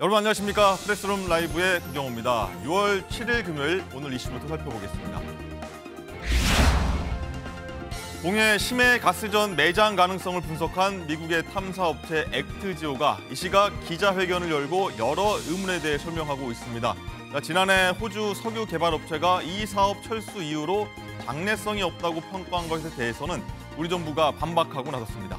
여러분 안녕하십니까. 프레스룸 라이브의 금경호입니다. 6월 7일 금요일 오늘 이슈부터 살펴보겠습니다. 공해 심해 가스전 매장 가능성을 분석한 미국의 탐사업체 액트지오가 이 시각 기자회견을 열고 여러 의문에 대해 설명하고 있습니다. 지난해 호주 석유 개발업체가 이 사업 철수 이후로 장래성이 없다고 평가한 것에 대해서는 우리 정부가 반박하고 나섰습니다.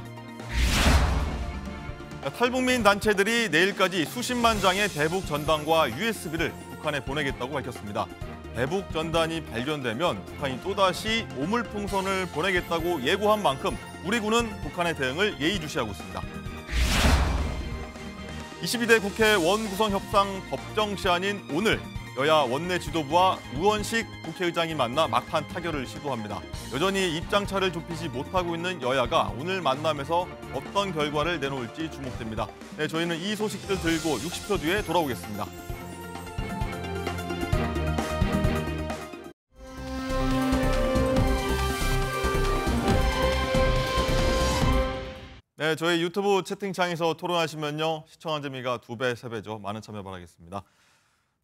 탈북민 단체들이 내일까지 수십만 장의 대북 전단과 USB를 북한에 보내겠다고 밝혔습니다. 대북 전단이 발견되면 북한이 또다시 오물풍선을 보내겠다고 예고한 만큼 우리 군은 북한의 대응을 예의주시하고 있습니다. 22대 국회 원구성 협상 법정 시한인 오늘 여야 원내 지도부와 우원식 국회의장이 만나 막판 타결을 시도합니다. 여전히 입장차를 좁히지 못하고 있는 여야가 오늘 만남에서 어떤 결과를 내놓을지 주목됩니다. 네, 저희는 이 소식들 들고 60초 뒤에 돌아오겠습니다. 네, 저희 유튜브 채팅창에서 토론하시면요. 시청한 재미가 두 배, 세 배죠. 많은 참여 바라겠습니다.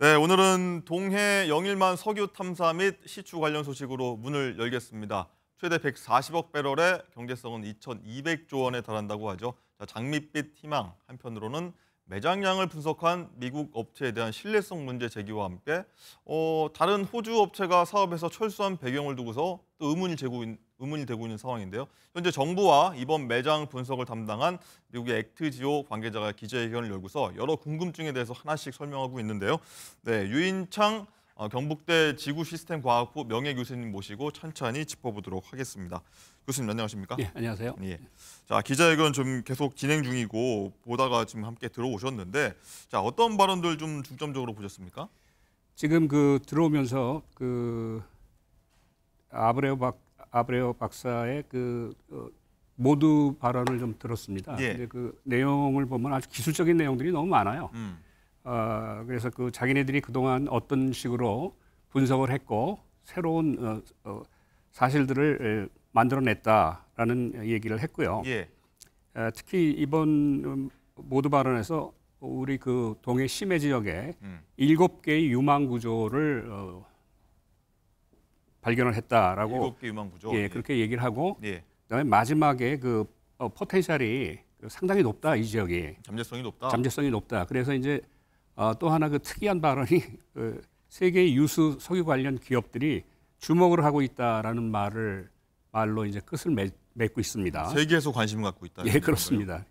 네, 오늘은 동해 영일만 석유 탐사 및 시추 관련 소식으로 문을 열겠습니다. 최대 140억 배럴의 경제성은 2,200조 원에 달한다고 하죠. 자, 장밋빛 희망 한편으로는 매장량을 분석한 미국 업체에 대한 신뢰성 문제 제기와 함께 어, 다른 호주 업체가 사업에서 철수한 배경을 두고서 또 의문이 제고 의문이 되고 있는 상황인데요. 현재 정부와 이번 매장 분석을 담당한 미국의 액트지오 관계자가 기자회견을 열고서 여러 궁금증에 대해서 하나씩 설명하고 있는데요. 네, 유인창 어, 경북대 지구시스템과학부 명예교수님 모시고 천천히 짚어보도록 하겠습니다. 교수님 안녕하십니까? 예, 안녕하세요. 예. 자 기자회견 좀 계속 진행 중이고 보다가 지금 함께 들어오셨는데 자 어떤 발언들 좀 중점적으로 보셨습니까? 지금 그 들어오면서 그 아브레오박 아브레오 박사의 그 어, 모두 발언을 좀 들었습니다. 예. 근데 그 내용을 보면 아주 기술적인 내용들이 너무 많아요. 음. 어, 그래서 그 자기네들이 그동안 어떤 식으로 분석을 했고 새로운 어, 어, 사실들을 만들어냈다라는 얘기를 했고요. 예. 에, 특히 이번 음, 모두 발언에서 우리 그 동해 심해 지역에 음. 일곱 개의 유망 구조를 어, 발견을 했다라고 예, 예, 그렇게 얘기를 하고 예. 그다음에 마지막에 그 어, 포텐셜이 그 상당히 높다 이 지역이 잠재성이 높다. 잠재성이 높다. 그래서 이제 어, 또 하나 그 특이한 발언이 그 세계 유수 석유 관련 기업들이 주목을 하고 있다라는 말을 말로 이제 끝을 맺, 고 있습니다. 세계에서 관심 갖고 있다. 예, 그렇습니다.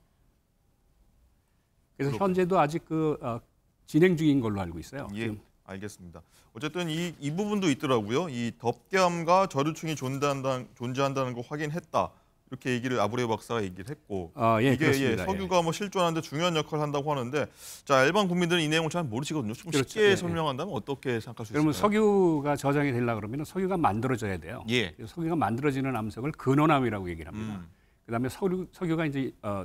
그래서 그렇군요. 현재도 아직 그 어, 진행 중인 걸로 알고 있어요. 예. 지금 알겠습니다. 어쨌든 이, 이 부분도 있더라고요. 이 덮개암과 저류층이 존재한다는, 존재한다는 거 확인했다. 이렇게 얘기를 아브레 박사가 얘기를 했고 아, 예, 이게 예, 석유가 뭐 실존하는데 중요한 역할을 한다고 하는데 자 일반 국민들은 이 내용을 잘 모르시거든요. 조금 그렇죠. 쉽게 예, 예, 설명한다면 어떻게 생각할 수 그러면 있을까요? 그러면 석유가 저장이 되려 그러면 석유가 만들어져야 돼요. 예. 석유가 만들어지는 암석을 근원암이라고 얘기를 합니다. 음. 그다음에 석유, 석유가 이제 어,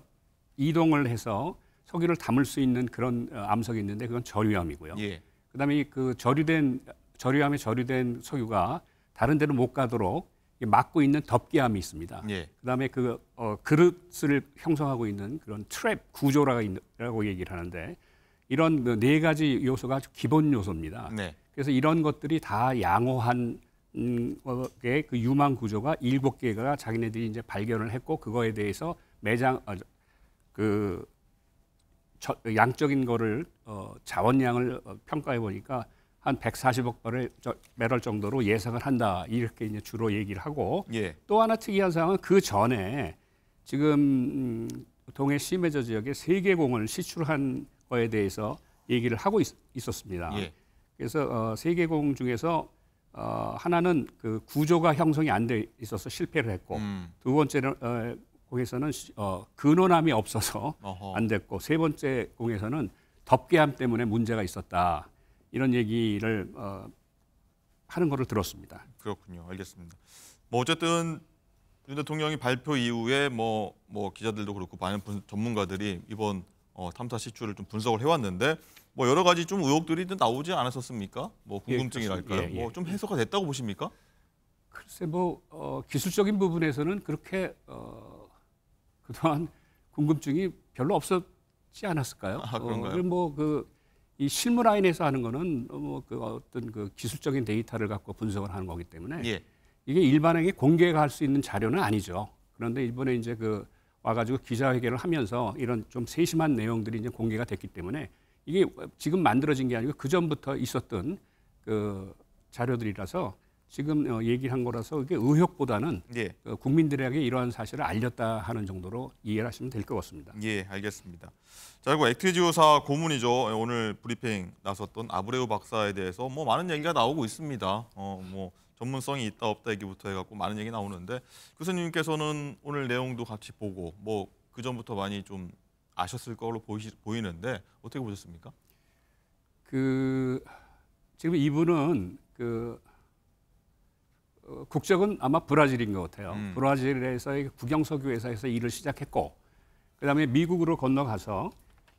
이동을 해서 석유를 담을 수 있는 그런 어, 암석이 있는데 그건 저류암이고요. 예. 그다음에 그 절유된 절유함에 절유된 석유가 다른 데로 못 가도록 막고 있는 덮개함이 있습니다. 예. 그다음에 그 어, 그릇을 형성하고 있는 그런 트랩 구조라고 얘기를 하는데 이런 그네 가지 요소가 아주 기본 요소입니다. 네. 그래서 이런 것들이 다 양호한 음, 그 유망 구조가 일곱 개가 자기네들이 이제 발견을 했고 그거에 대해서 매장 어, 그 저, 양적인 거를 어, 자원량을 어, 평가해 보니까 한 140억 발을 매럴 정도로 예상을 한다 이렇게 이제 주로 얘기를 하고 예. 또 하나 특이한 사항은 그 전에 지금 음, 동해 시메저 지역에 세개 공을 시출한 거에 대해서 얘기를 하고 있, 었습니다 예. 그래서 어, 세개 공 중에서 어, 하나는 그 구조가 형성이 안 돼 있어서 실패를 했고 음. 두 번째는 어, 공에서는 어, 근원함이 없어서 어허. 안 됐고 세 번째 공에서는 덮개함 때문에 문제가 있었다 이런 얘기를 어, 하는 것을 들었습니다. 그렇군요. 알겠습니다. 뭐 어쨌든 윤 대통령이 발표 이후에 뭐뭐 뭐 기자들도 그렇고 많은 분, 전문가들이 이번 어, 탐사 시추를 좀 분석을 해왔는데 뭐 여러 가지 좀 의혹들이 나오지 않았었습니까? 뭐 예, 궁금증이랄까요? 예, 뭐 예, 예. 뭐좀 해소가 됐다고 보십니까? 글쎄 뭐 어, 기술적인 부분에서는 그렇게 어, 그동안 궁금증이 별로 없었지 않았을까요? 아, 그런가요? 어, 뭐그 이 실무 라인에서 하는 거는 어, 뭐그 어떤 그 기술적인 데이터를 갖고 분석을 하는 거기 때문에 예. 이게 일반에게 공개가 할 수 있는 자료는 아니죠. 그런데 이번에 이제 그 와가지고 기자회견을 하면서 이런 좀 세심한 내용들이 이제 공개가 됐기 때문에 이게 지금 만들어진 게 아니고 그 전부터 있었던 그 자료들이라서 지금 어, 얘기한 거라서 그게 의혹보다는 예. 어, 국민들에게 이러한 사실을 알렸다 하는 정도로 이해를 하시면 될 것 같습니다. 예, 알겠습니다. 자, 그리고 액트지오사 고문이죠. 오늘 브리핑 나섰던 아브레우 박사에 대해서 뭐 많은 얘기가 나오고 있습니다. 어, 뭐 전문성이 있다 없다 얘기부터 해갖고 많은 얘기 나오는데 교수님께서는 오늘 내용도 같이 보고 뭐 그 전부터 많이 좀 아셨을 걸로 보이, 보이는데 어떻게 보셨습니까? 그 지금 이분은 그 어, 국적은 아마 브라질인 것 같아요. 음. 브라질에서의 국영석유 회사에서 일을 시작했고, 그 다음에 미국으로 건너가서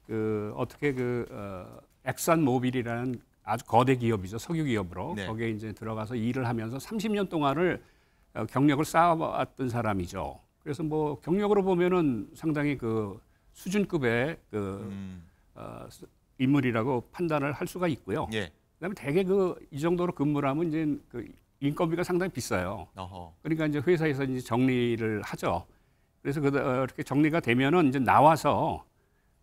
그 어떻게 그 어, 엑산 모빌이라는 아주 거대 기업이죠. 석유 기업으로 네. 거기에 이제 들어가서 일을 하면서 30년 동안을 어, 경력을 쌓아왔던 사람이죠. 그래서 뭐 경력으로 보면은 상당히 그 수준급의 그 음. 어, 인물이라고 판단을 할 수가 있고요. 예. 그다음에 대개 그 이 정도로 근무를 하면 이제 그 인건비가 상당히 비싸요. 어허. 그러니까 이제 회사에서 이제 정리를 하죠. 그래서 그렇게 어, 정리가 되면은 이제 나와서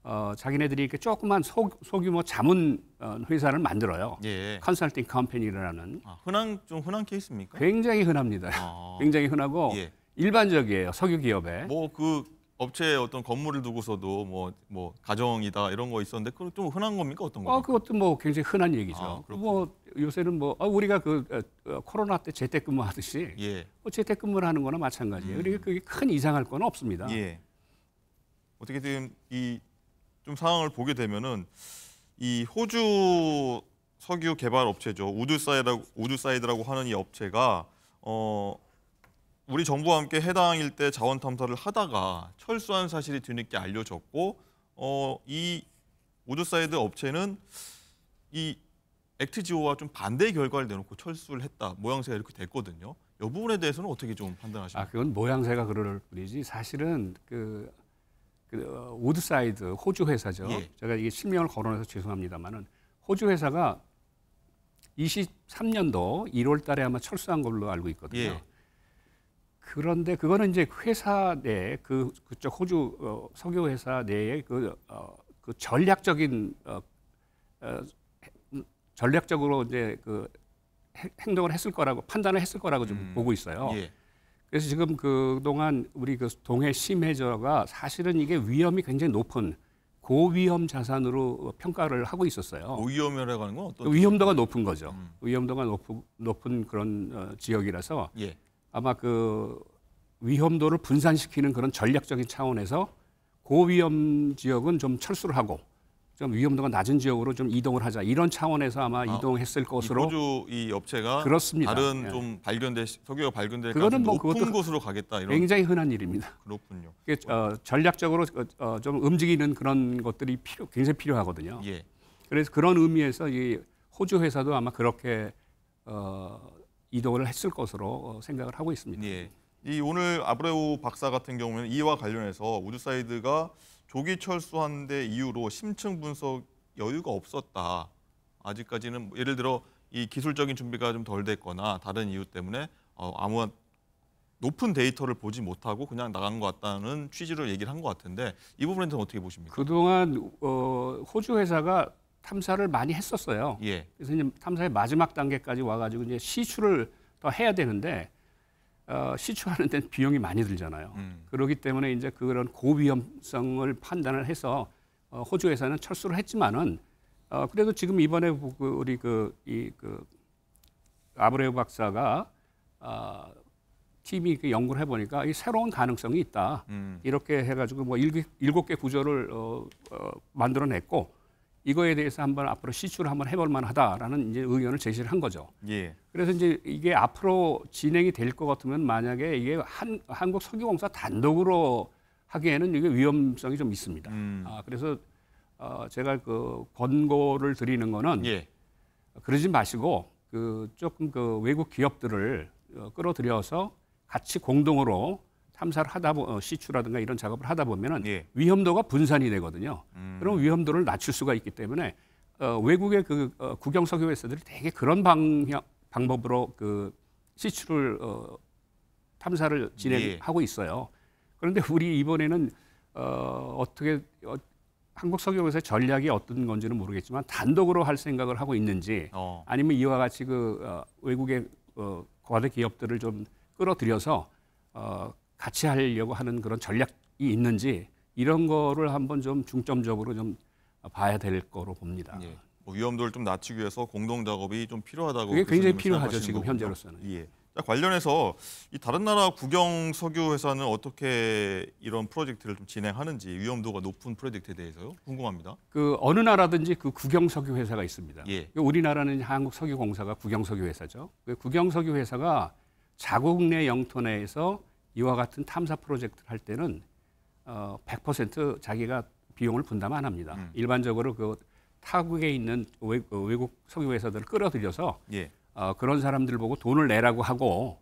어, 자기네들이 이렇게 조그만 소, 규모 자문 어, 회사를 만들어요. 예. 컨설팅 컴퍼니라는. 아, 흔한 좀 흔한 케이스입니까? 굉장히 흔합니다. 아. 굉장히 흔하고 예. 일반적이에요 석유 기업에. 뭐그 업체에 어떤 건물을 두고서도 뭐, 뭐 가정이다 이런 거 있었는데 그건 좀 흔한 겁니까 어떤 거? 아 그것도 뭐 굉장히 흔한 얘기죠. 아, 뭐 요새는 뭐 아, 우리가 그 어, 어, 코로나 때 재택근무 하듯이 예. 뭐 재택근무를 하는 거나 마찬가지예요. 음. 그러니 그게 큰 이상할 건 없습니다. 예. 어떻게든 이 좀 상황을 보게 되면은 이 호주 석유 개발 업체죠 우드사이드라고 우드사이드라고 하는 이 업체가 어 우리 정부와 함께 해당 일때 자원 탐사를 하다가 철수한 사실이 뒤늦게 알려졌고 어, 이오드사이드 업체는 이 액트지오와 좀 반대의 결과를 내놓고 철수를 했다 모양새가 이렇게 됐거든요. 이 부분에 대해서는 어떻게 좀 판단하십니까? 아 그건 모양새가 그럴 뿐이지 사실은 그, 그 오드사이드 어, 호주 회사죠. 예. 제가 이게 실명을 거론해서 죄송합니다만은 호주 회사가 23년도 1월달에 아마 철수한 걸로 알고 있거든요. 예. 그런데 그거는 이제 회사 내 그 그쪽 호주 어, 석유 회사 내에 그, 어, 그 전략적인 어, 어, 전략적으로 이제 그 행동을 했을 거라고 판단을 했을 거라고 좀 음, 보고 있어요. 예. 그래서 지금 그 동안 우리 그 동해 심해저가 사실은 이게 위험이 굉장히 높은 고위험 자산으로 평가를 하고 있었어요. 고위험이라고 하는 건 어떤? 위험도가 높은 거죠. 음. 위험도가 높은, 높은 그런 어, 지역이라서 예. 아마 그 위험도를 분산시키는 그런 전략적인 차원에서 고위험 지역은 좀 철수를 하고 좀 위험도가 낮은 지역으로 좀 이동을 하자 이런 차원에서 아마 아, 이동했을 것으로 호주 이 업체가 그렇습니다. 다른 예. 좀 발견된 석유가 발견될 그거는 뭐 높은 곳으로 가겠다 이런 굉장히 흔한 일입니다. 음, 그렇군요. 어, 전략적으로 그, 어, 좀 움직이는 그런 것들이 필요, 굉장히 필요하거든요. 예. 그래서 그런 의미에서 이 호주 회사도 아마 그렇게 어, 이동을 했을 것으로 어, 생각을 하고 있습니다. 예. 이 오늘 아브레우 박사 같은 경우는 이와 관련해서 우주사이드가 조기 철수한 데 이후로 심층 분석 여유가 없었다. 아직까지는 뭐 예를 들어 이 기술적인 준비가 좀 덜 됐거나 다른 이유 때문에 어, 아무 높은 데이터를 보지 못하고 그냥 나간 것 같다는 취지로 얘기를 한 것 같은데 이 부분에 대해서 어떻게 보십니까? 그동안 어, 호주 회사가 탐사를 많이 했었어요. 예. 그래서 이제 탐사의 마지막 단계까지 와가지고 이제 시추를 더 해야 되는데 어, 시추하는 데는 비용이 많이 들잖아요. 음. 그러기 때문에 이제 그런 고위험성을 판단을 해서 어, 호주에서는 철수를 했지만은 어, 그래도 지금 이번에 그, 우리 그 이그 그 아브레우 박사가 어, 팀이 그 연구를 해보니까 이 새로운 가능성이 있다. 음. 이렇게 해가지고 뭐 일곱 개 구조를 어, 어, 만들어냈고 이거에 대해서 한번 앞으로 시추를 한번 해볼 만하다라는 이제 의견을 제시를 한 거죠. 예. 그래서 이제 이게 앞으로 진행이 될 것 같으면 만약에 이게 한, 한국 석유공사 단독으로 하기에는 이게 위험성이 좀 있습니다. 음. 아, 그래서 어, 제가 그 권고를 드리는 거는 예. 그러지 마시고 그 조금 그 외국 기업들을 어, 끌어들여서 같이 공동으로 탐사를 하다 보 어, 시추라든가 이런 작업을 하다 보면은 예. 위험도가 분산이 되거든요. 음. 그럼 위험도를 낮출 수가 있기 때문에 어, 외국의 그 어, 국영석 유 회사들이 되게 그런 방향 방법으로 그 시추를 어, 탐사를 진행하고 예. 있어요. 그런데 우리 이번에는 어, 어떻게 어, 한국 석유회사의 전략이 어떤 건지는 모르겠지만 단독으로 할 생각을 하고 있는지 어. 아니면 이와 같이 그 어, 외국의 어, 거대 기업들을 좀 끌어들여서 어, 같이 하려고 하는 그런 전략이 있는지 이런 거를 한번 좀 중점적으로 좀 봐야 될 거로 봅니다. 예. 뭐 위험도를 좀 낮추기 위해서 공동 작업이 좀 필요하다고 그게 그 굉장히 필요하죠 지금 거군요. 현재로서는. 예. 자, 관련해서 이 다른 나라 국영 석유 회사는 어떻게 이런 프로젝트를 좀 진행하는지 위험도가 높은 프로젝트에 대해서요 궁금합니다. 그 어느 나라든지 그 국영 석유 회사가 있습니다. 예. 그 우리나라는 한국 석유공사가 국영 석유 회사죠. 그 국영 석유 회사가 자국 내 영토 내에서 이와 같은 탐사 프로젝트를 할 때는 어, 100% 자기가 비용을 분담 안 합니다. 음. 일반적으로 그 타국에 있는 외, 국 석유회사들을 끌어들여서 예. 어, 그런 사람들 보고 돈을 내라고 하고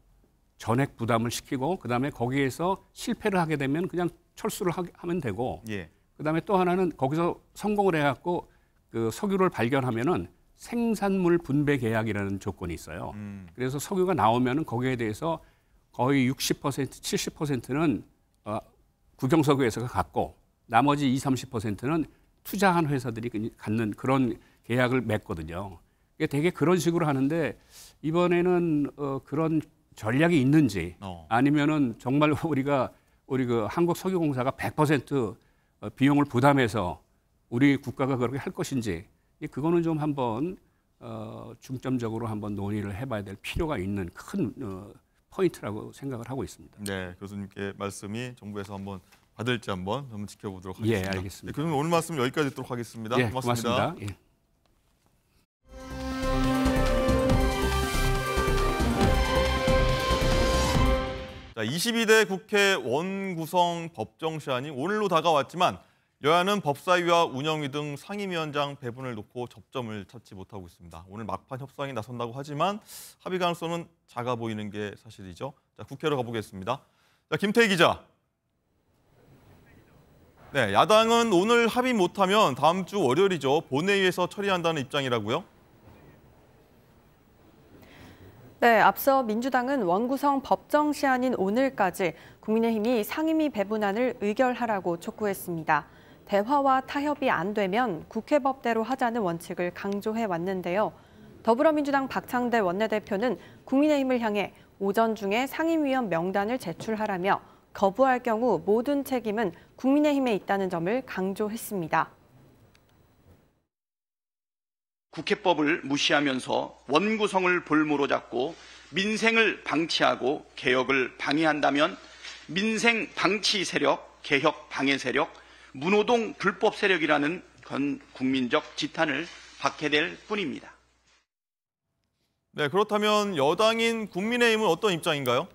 전액 부담을 시키고 그다음에 거기에서 실패를 하게 되면 그냥 철수를 하, 면 되고 예. 그다음에 또 하나는 거기서 성공을 해갖고 그 석유를 발견하면은 생산물 분배 계약이라는 조건이 있어요. 음. 그래서 석유가 나오면은 거기에 대해서 거의 60% 70%는 어, 국영석 유 회사가 갖고 나머지 20, 30%는 투자한 회사들이 그, 갖는 그런 계약을 맺거든요. 이게 되게 그런 식으로 하는데 이번에는 어, 그런 전략이 있는지 어. 아니면은 정말 우리가 우리 그 한국 석유공사가 100% 어, 비용을 부담해서 우리 국가가 그렇게 할 것인지 그거는 좀 한번 어, 중점적으로 한번 논의를 해봐야 될 필요가 있는 큰 어, 포인트라고 생각을 하고 있습니다. 네, 교수님께 말씀이 정부에서 한번 받을지 한번 한번 지켜보도록 예, 하겠습니다. 예, 알겠습니다. 네, 교수 오늘 말씀 여기까지 듣도록 하겠습니다. 예, 고맙습니다. 고맙습니다. 예. 자, 22대 국회 원구성 법정 시한이 오늘로 다가왔지만 여야는 법사위와 운영위 등 상임위원장 배분을 놓고 접점을 찾지 못하고 있습니다. 오늘 막판 협상이 나선다고 하지만 합의 가능성은 작아 보이는 게 사실이죠. 자, 국회로 가보겠습니다. 자, 김태희 기자. 네, 야당은 오늘 합의 못하면 다음 주 월요일이죠. 본회의에서 처리한다는 입장이라고요? 네, 앞서 민주당은 원구성 법정 시한인 오늘까지 국민의힘이 상임위 배분안을 의결하라고 촉구했습니다. 대화와 타협이 안 되면 국회법대로 하자는 원칙을 강조해 왔는데요. 더불어민주당 박창대 원내대표는 국민의힘을 향해 오전 중에 상임위원 명단을 제출하라며 거부할 경우 모든 책임은 국민의힘에 있다는 점을 강조했습니다. 국회법을 무시하면서 원구성을 볼모로 잡고 민생을 방치하고 개혁을 방해한다면 민생 방치 세력, 개혁 방해 세력, 문호동 불법 세력이라는 건 국민적 지탄을 받게 될 뿐입니다. 네, 그렇다면 여당인 국민의힘은 어떤 입장인가요?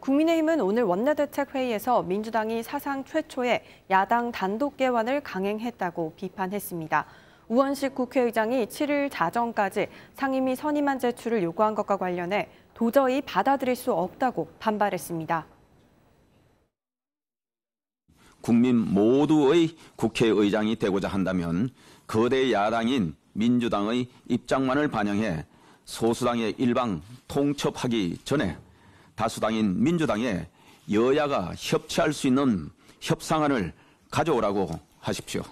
국민의힘은 오늘 원내대책회의에서 민주당이 사상 최초의 야당 단독 개원을 강행했다고 비판했습니다. 우원식 국회의장이 7일 자정까지 상임위 선임안 제출을 요구한 것과 관련해 도저히 받아들일 수 없다고 반발했습니다. 국민 모두의 국회의장이 되고자 한다면 거대 야당인 민주당의 입장만을 반영해 소수당의 일방 통첩하기 전에 다수당인 민주당의 여야가 협치할 수 있는 협상안을 가져오라고 하십시오.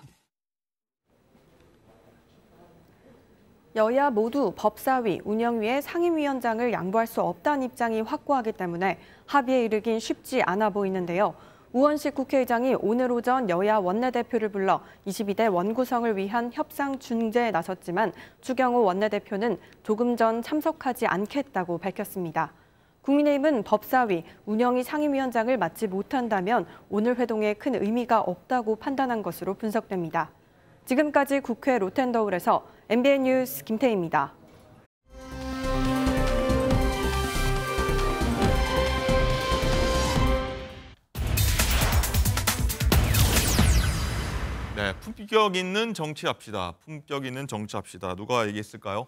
여야 모두 법사위, 운영위의 상임위원장을 양보할 수 없다는 입장이 확고하기 때문에 합의에 이르긴 쉽지 않아 보이는데요. 우원식 국회의장이 오늘 오전 여야 원내대표를 불러 22대 원구성을 위한 협상 중재에 나섰지만 추경호 원내대표는 조금 전 참석하지 않겠다고 밝혔습니다. 국민의힘은 법사위, 운영위 상임위원장을 맡지 못한다면 오늘 회동에 큰 의미가 없다고 판단한 것으로 분석됩니다. 지금까지 국회 로텐더홀에서 MBN 뉴스 김태희입니다. 네, 품격 있는 정치합시다. 품격 있는 정치합시다. 누가 얘기했을까요?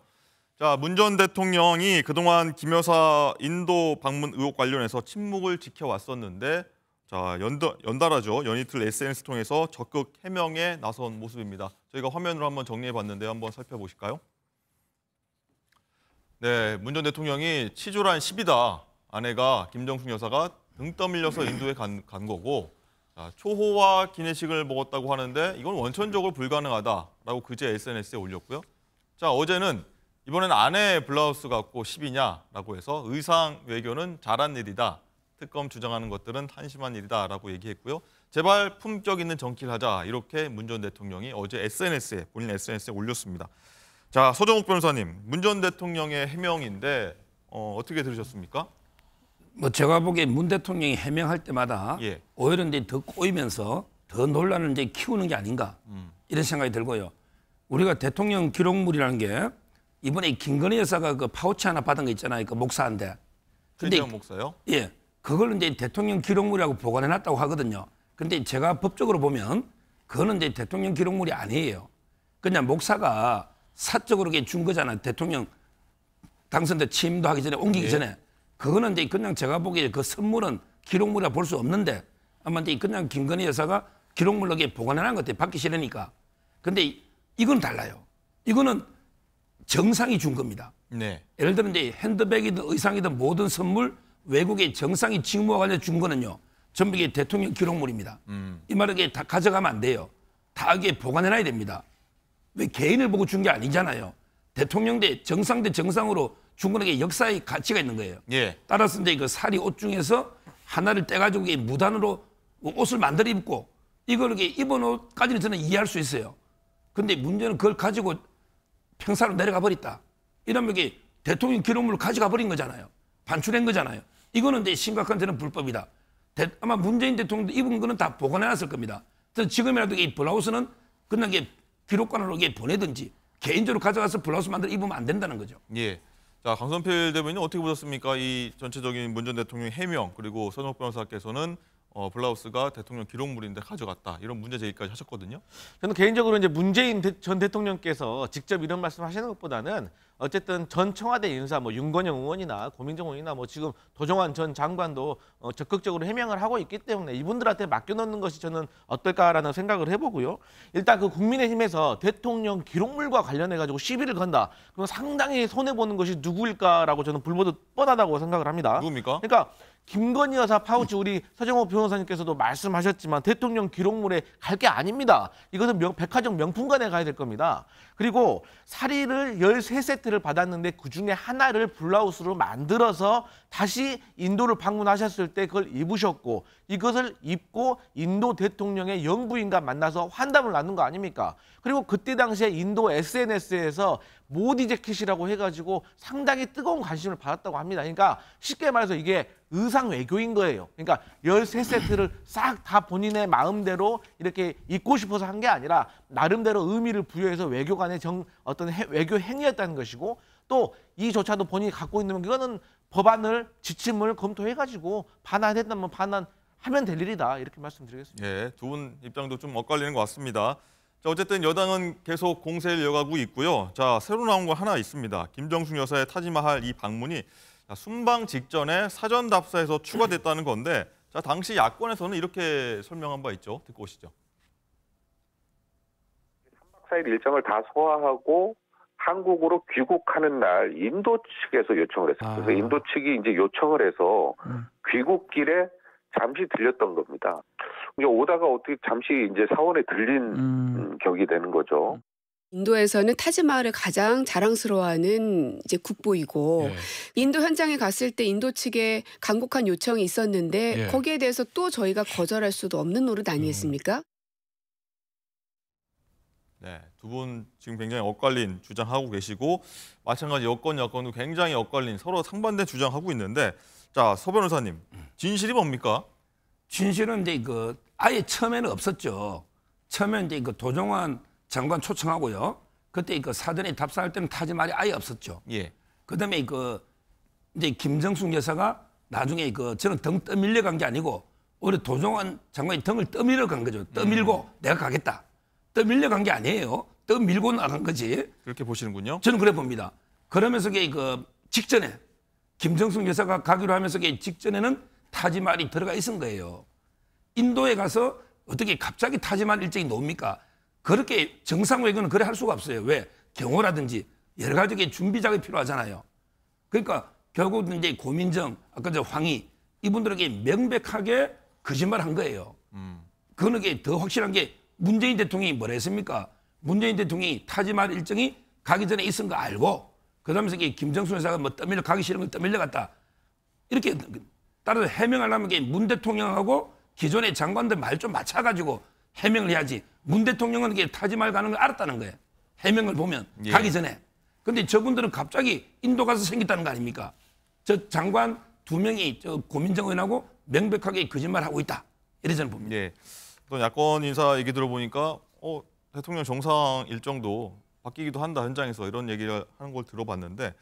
자, 문전 대통령이 그동안 김 여사 인도 방문 의혹 관련해서 침묵을 지켜왔었는데 자, 연다, 연달아죠. 연이틀 SNS 통해서 적극 해명에 나선 모습입니다. 저희가 화면으로 한번 정리해봤는데 한번 살펴보실까요? 네, 문전 대통령이 치졸한 10이다. 아내가 김정숙 여사가 등 떠밀려서 인도에 간, 간 거고 아, 초호와 기내식을 먹었다고 하는데 이건 원천적으로 불가능하다라고 그제 SNS에 올렸고요. 자 어제는 이번엔 아내 블라우스 갖고 10이냐라고 해서 의상 외교는 잘한 일이다. 특검 주장하는 것들은 한심한 일이다라고 얘기했고요. 제발 품격 있는 정치를 하자 이렇게 문 전 대통령이 어제 SNS에 본인 SNS에 올렸습니다. 자 서정욱 변호사님, 문 전 대통령의 해명인데 어, 어떻게 들으셨습니까? 뭐 제가 보기에 문 대통령이 해명할 때마다 예. 오히려 이제 더 꼬이면서 더 논란을 이제 키우는 게 아닌가 음. 이런 생각이 들고요. 우리가 대통령 기록물이라는 게 이번에 김건희 여사가 그 파우치 하나 받은 거 있잖아요. 그 목사한테. 근데 목사요? 예. 그걸 이제 대통령 기록물이라고 보관해 놨다고 하거든요. 근데 제가 법적으로 보면 그거는 이제 대통령 기록물이 아니에요. 그냥 목사가 사적으로 준 거잖아요. 대통령 당선자 취임도 하기 전에 옮기기 예. 전에. 그거는 이제 그냥 제가 보기에 그 선물은 기록물이라 볼 수 없는데 아마 이제 그냥 김건희 여사가 기록물로 보관해놓은 것 같아요. 받기 싫으니까. 근데 이건 달라요. 이거는 정상이 준 겁니다. 네. 예를 들면 이제 핸드백이든 의상이든 모든 선물 외국의 정상이 직무와 관련 준 거는요. 전부 이게 대통령 기록물입니다. 음. 이 말은 다 가져가면 안 돼요. 다 이게 보관해놔야 됩니다. 왜 개인을 보고 준 게 아니잖아요. 대통령 대 정상 대 정상으로 중국에게 역사의 가치가 있는 거예요. 예. 따라서 이제 그 사리 옷 중에서 하나를 떼가지고 무단으로 옷을 만들어 입고 이걸 이렇게 입은 옷까지는 저는 이해할 수 있어요. 근데 문제는 그걸 가지고 평사로 내려가 버렸다. 이러면 이게 대통령 기록물을 가져가 버린 거잖아요. 반출한 거잖아요. 이거는 이제 심각한 저는 불법이다. 대, 아마 문재인 대통령도 입은 거는 다 보관해놨을 겁니다. 지금이라도 이 블라우스는 끝나 이게 기록관으로 이게 보내든지 개인적으로 가져가서 블라우스 만들어 입으면 안 된다는 거죠. 예. 자, 강선필 대변인 어떻게 보셨습니까? 이 전체적인 문 전 대통령 해명 그리고 선욱 변호사께서는 어, 블라우스가 대통령 기록물인데 가져갔다 이런 문제 제기까지 하셨거든요. 저는 개인적으로 이제 문재인 전 대통령께서 직접 이런 말씀하시는 것보다는 어쨌든 전 청와대 인사 뭐 윤건영 의원이나 고민정 의원이나 뭐 지금 도정환 전 장관도 어 적극적으로 해명을 하고 있기 때문에 이분들한테 맡겨놓는 것이 저는 어떨까라는 생각을 해보고요. 일단 그 국민의힘에서 대통령 기록물과 관련해가지고 시비를 건다. 그럼 상당히 손해보는 것이 누구일까라고 저는 불보듯 뻔하다고 생각을 합니다. 누굽니까? 그러니까 김건희 여사 파우치 우리 서정호 변호사님께서도 말씀하셨지만 대통령 기록물에 갈 게 아닙니다. 이것은 명, 백화점 명품관에 가야 될 겁니다. 그리고 사리를 13세트를 받았는데 그중에 하나를 블라우스로 만들어서 다시 인도를 방문하셨을 때 그걸 입으셨고 이것을 입고 인도 대통령의 영부인과 만나서 환담을 나눈 거 아닙니까? 그리고 그때 당시에 인도 SNS에서 모디 재킷이라고 해가지고 상당히 뜨거운 관심을 받았다고 합니다. 그러니까 쉽게 말해서 이게 의상 외교인 거예요. 그러니까 13세트를 싹 다 본인의 마음대로 이렇게 입고 싶어서 한 게 아니라 나름대로 의미를 부여해서 외교관의 정 어떤 해, 외교 행위였다는 것이고 또 이조차도 본인이 갖고 있는 그거는 법안을 지침을 검토해 가지고 반환했다면 반환하면 될 일이다. 이렇게 말씀드리겠습니다. 예, 두분 입장도 좀 엇갈리는 것 같습니다. 자, 어쨌든 여당은 계속 공세를 이어가고 있고요. 자, 새로 나온 거 하나 있습니다. 김정숙 여사의 타지마할 이 방문이 순방 직전에 사전 답사에서 추가됐다는 건데 자 당시 야권에서는 이렇게 설명한 바 있죠. 듣고 오시죠. 3박 4일 일정을 다 소화하고 한국으로 귀국하는 날 인도 측에서 요청을 했어요. 그래서 아. 인도 측이 이제 요청을 해서 음. 귀국길에 잠시 들렸던 겁니다. 이제 오다가 어떻게 잠시 이제 사원에 들린 음. 음 격이 되는 거죠. 음. 인도에서는 타지마을을 가장 자랑스러워하는 이제 국보이고 예. 인도 현장에 갔을 때 인도 측에 간곡한 요청이 있었는데 예. 거기에 대해서 또 저희가 거절할 수도 없는 노릇 아니겠습니까? 음. 네, 두 분 지금 굉장히 엇갈린 주장하고 계시고 마찬가지 여권 여권도 굉장히 엇갈린 서로 상반된 주장하고 있는데 자, 서 변호사님 진실이 뭡니까? 진실은 이제 그 아예 처음에는 없었죠. 처음에 이제 그 도종환 장관 초청하고요. 그때 그 사전에 답사할 때는 타지 말이 아예 없었죠. 예. 그다음에 그 이제 김정숙 여사가 나중에 그 저는 등 떠밀려 간 게 아니고 우리 도종환 장관이 등을 떠밀려 간 거죠. 떠밀고 음. 내가 가겠다. 떠밀려 간 게 아니에요. 떠밀고 나간 거지. 그렇게 보시는군요. 저는 그래 봅니다. 그러면서 그 직전에 김정숙 여사가 가기로 하면서 그 직전에는 타지말이 들어가 있은 거예요. 인도에 가서 어떻게 갑자기 타지말 일정이 나니까 그렇게 정상 외교는 그래 할 수가 없어요. 왜? 경호라든지 여러 가지 준비 작업이 필요하잖아요. 그러니까 결국 이제 고민정, 아까 저 황희 이분들에게 명백하게 거짓말 한 거예요. 음. 그거는 더 확실한 게 문재인 대통령이 뭐라 했습니까? 문재인 대통령이 타지말 일정이 가기 전에 있은 거 알고 그다음에 이게 김정수 회사가 뭐 떠밀려 가기 싫은 걸 떠밀려 갔다. 이렇게 따로 해명하려면 문 대통령하고 기존의 장관들 말 좀 맞춰가지고 해명을 해야지. 문 대통령은 이게 타지 말가는 걸 알았다는 거예요. 해명을 보면 예. 가기 전에. 근데 저분들은 갑자기 인도 가서 생겼다는 거 아닙니까? 저 장관 두 명이 저 고민정 의원하고 명백하게 거짓말하고 있다. 이래 저는 봅니다. 예. 또 야권 인사 얘기 들어보니까 어, 대통령 정상 일정도 바뀌기도 한다 현장에서 이런 얘기를 하는 걸 들어봤는데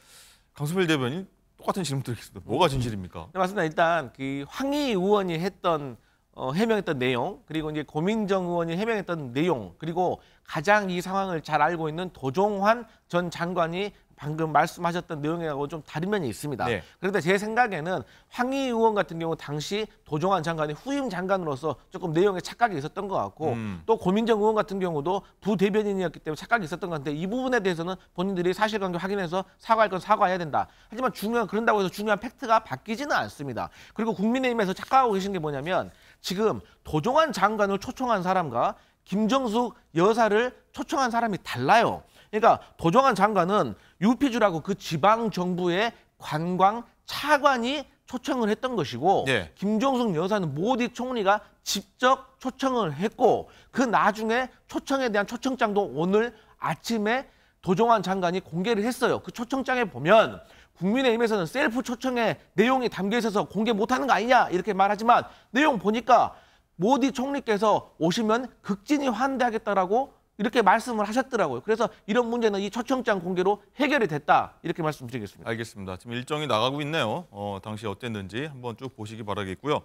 강수필 대변인 똑같은 질문 드리겠습니다. 뭐가 진실입니까? 네, 맞습니다. 일단 그 황희 의원이 했던 어, 해명했던 내용, 그리고 이제 고민정 의원이 해명했던 내용, 그리고 가장 이 상황을 잘 알고 있는 도종환 전 장관이 방금 말씀하셨던 내용이라고 좀 다른 면이 있습니다. 네. 그런데 제 생각에는 황희 의원 같은 경우 당시 도종환 장관이 후임 장관으로서 조금 내용에 착각이 있었던 것 같고 음. 또 고민정 의원 같은 경우도 부대변인이었기 때문에 착각이 있었던 것 같은데 이 부분에 대해서는 본인들이 사실관계 확인해서 사과할 건 사과해야 된다. 하지만 중요한 그런다고 해서 중요한 팩트가 바뀌지는 않습니다. 그리고 국민의힘에서 착각하고 계신 게 뭐냐면 지금 도종환 장관을 초청한 사람과 김정숙 여사를 초청한 사람이 달라요. 그러니까 도종환 장관은 유피주라고 그 지방 정부의 관광 차관이 초청을 했던 것이고 네. 김종숙 여사는 모디 총리가 직접 초청을 했고 그 나중에 초청에 대한 초청장도 오늘 아침에 도종환 장관이 공개를 했어요. 그 초청장에 보면 국민의힘에서는 셀프 초청에 내용이 담겨 있어서 공개 못하는 거 아니냐 이렇게 말하지만 내용 보니까 모디 총리께서 오시면 극진히 환대하겠다라고 이렇게 말씀을 하셨더라고요. 그래서 이런 문제는 이 초청장 공개로 해결이 됐다 이렇게 말씀드리겠습니다. 알겠습니다. 지금 일정이 나가고 있네요. 어, 당시 어땠는지 한번 쭉 보시기 바라겠고요.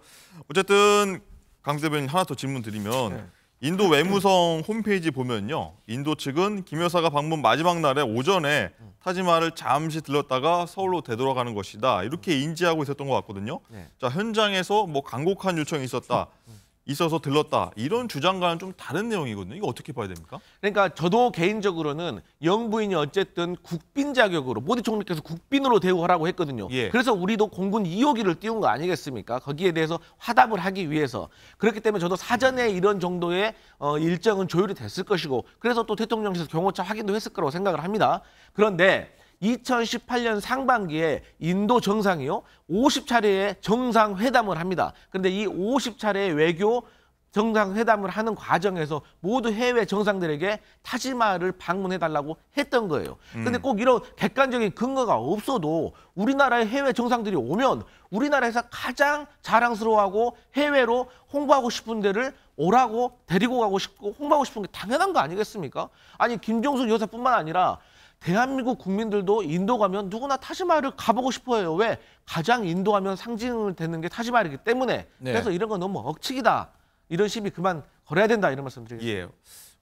어쨌든 강세변인 하나 더 질문 드리면 네. 인도 외무성 홈페이지 보면요. 인도 측은 김 여사가 방문 마지막 날에 오전에 타지마를 잠시 들렀다가 서울로 되돌아가는 것이다. 이렇게 인지하고 있었던 것 같거든요. 네. 자 현장에서 뭐 간곡한 요청이 있었다. 음. 있어서 들렀다 이런 주장과는 좀 다른 내용이거든요. 이거 어떻게 봐야 됩니까? 그러니까 저도 개인적으로는 영부인이 어쨌든 국빈 자격으로 모디 총리께서 국빈으로 대우하라고 했거든요. 예. 그래서 우리도 공군 2호기를 띄운 거 아니겠습니까? 거기에 대해서 화답을 하기 위해서 그렇기 때문에 저도 사전에 이런 정도의 어, 일정은 조율이 됐을 것이고 그래서 또 대통령실에서 경호차 확인도 했을 거라고 생각을 합니다. 그런데 2018년 상반기에 인도 정상이요 50차례의 정상회담을 합니다. 그런데 이 50차례의 외교 정상회담을 하는 과정에서 모두 해외 정상들에게 타지마을을 방문해달라고 했던 거예요. 음. 근데 꼭 이런 객관적인 근거가 없어도 우리나라의 해외 정상들이 오면 우리나라에서 가장 자랑스러워하고 해외로 홍보하고 싶은 데를 오라고 데리고 가고 싶고 홍보하고 싶은 게 당연한 거 아니겠습니까? 아니 김종수 여사뿐만 아니라 대한민국 국민들도 인도 가면 누구나 타지마를 가보고 싶어해요. 왜? 가장 인도하면 상징되는 게 타지마이기 때문에. 네. 그래서 이런 건 너무 억측이다. 이런 시비 그만 걸어야 된다. 이런 말씀 드리겠습니다. 예.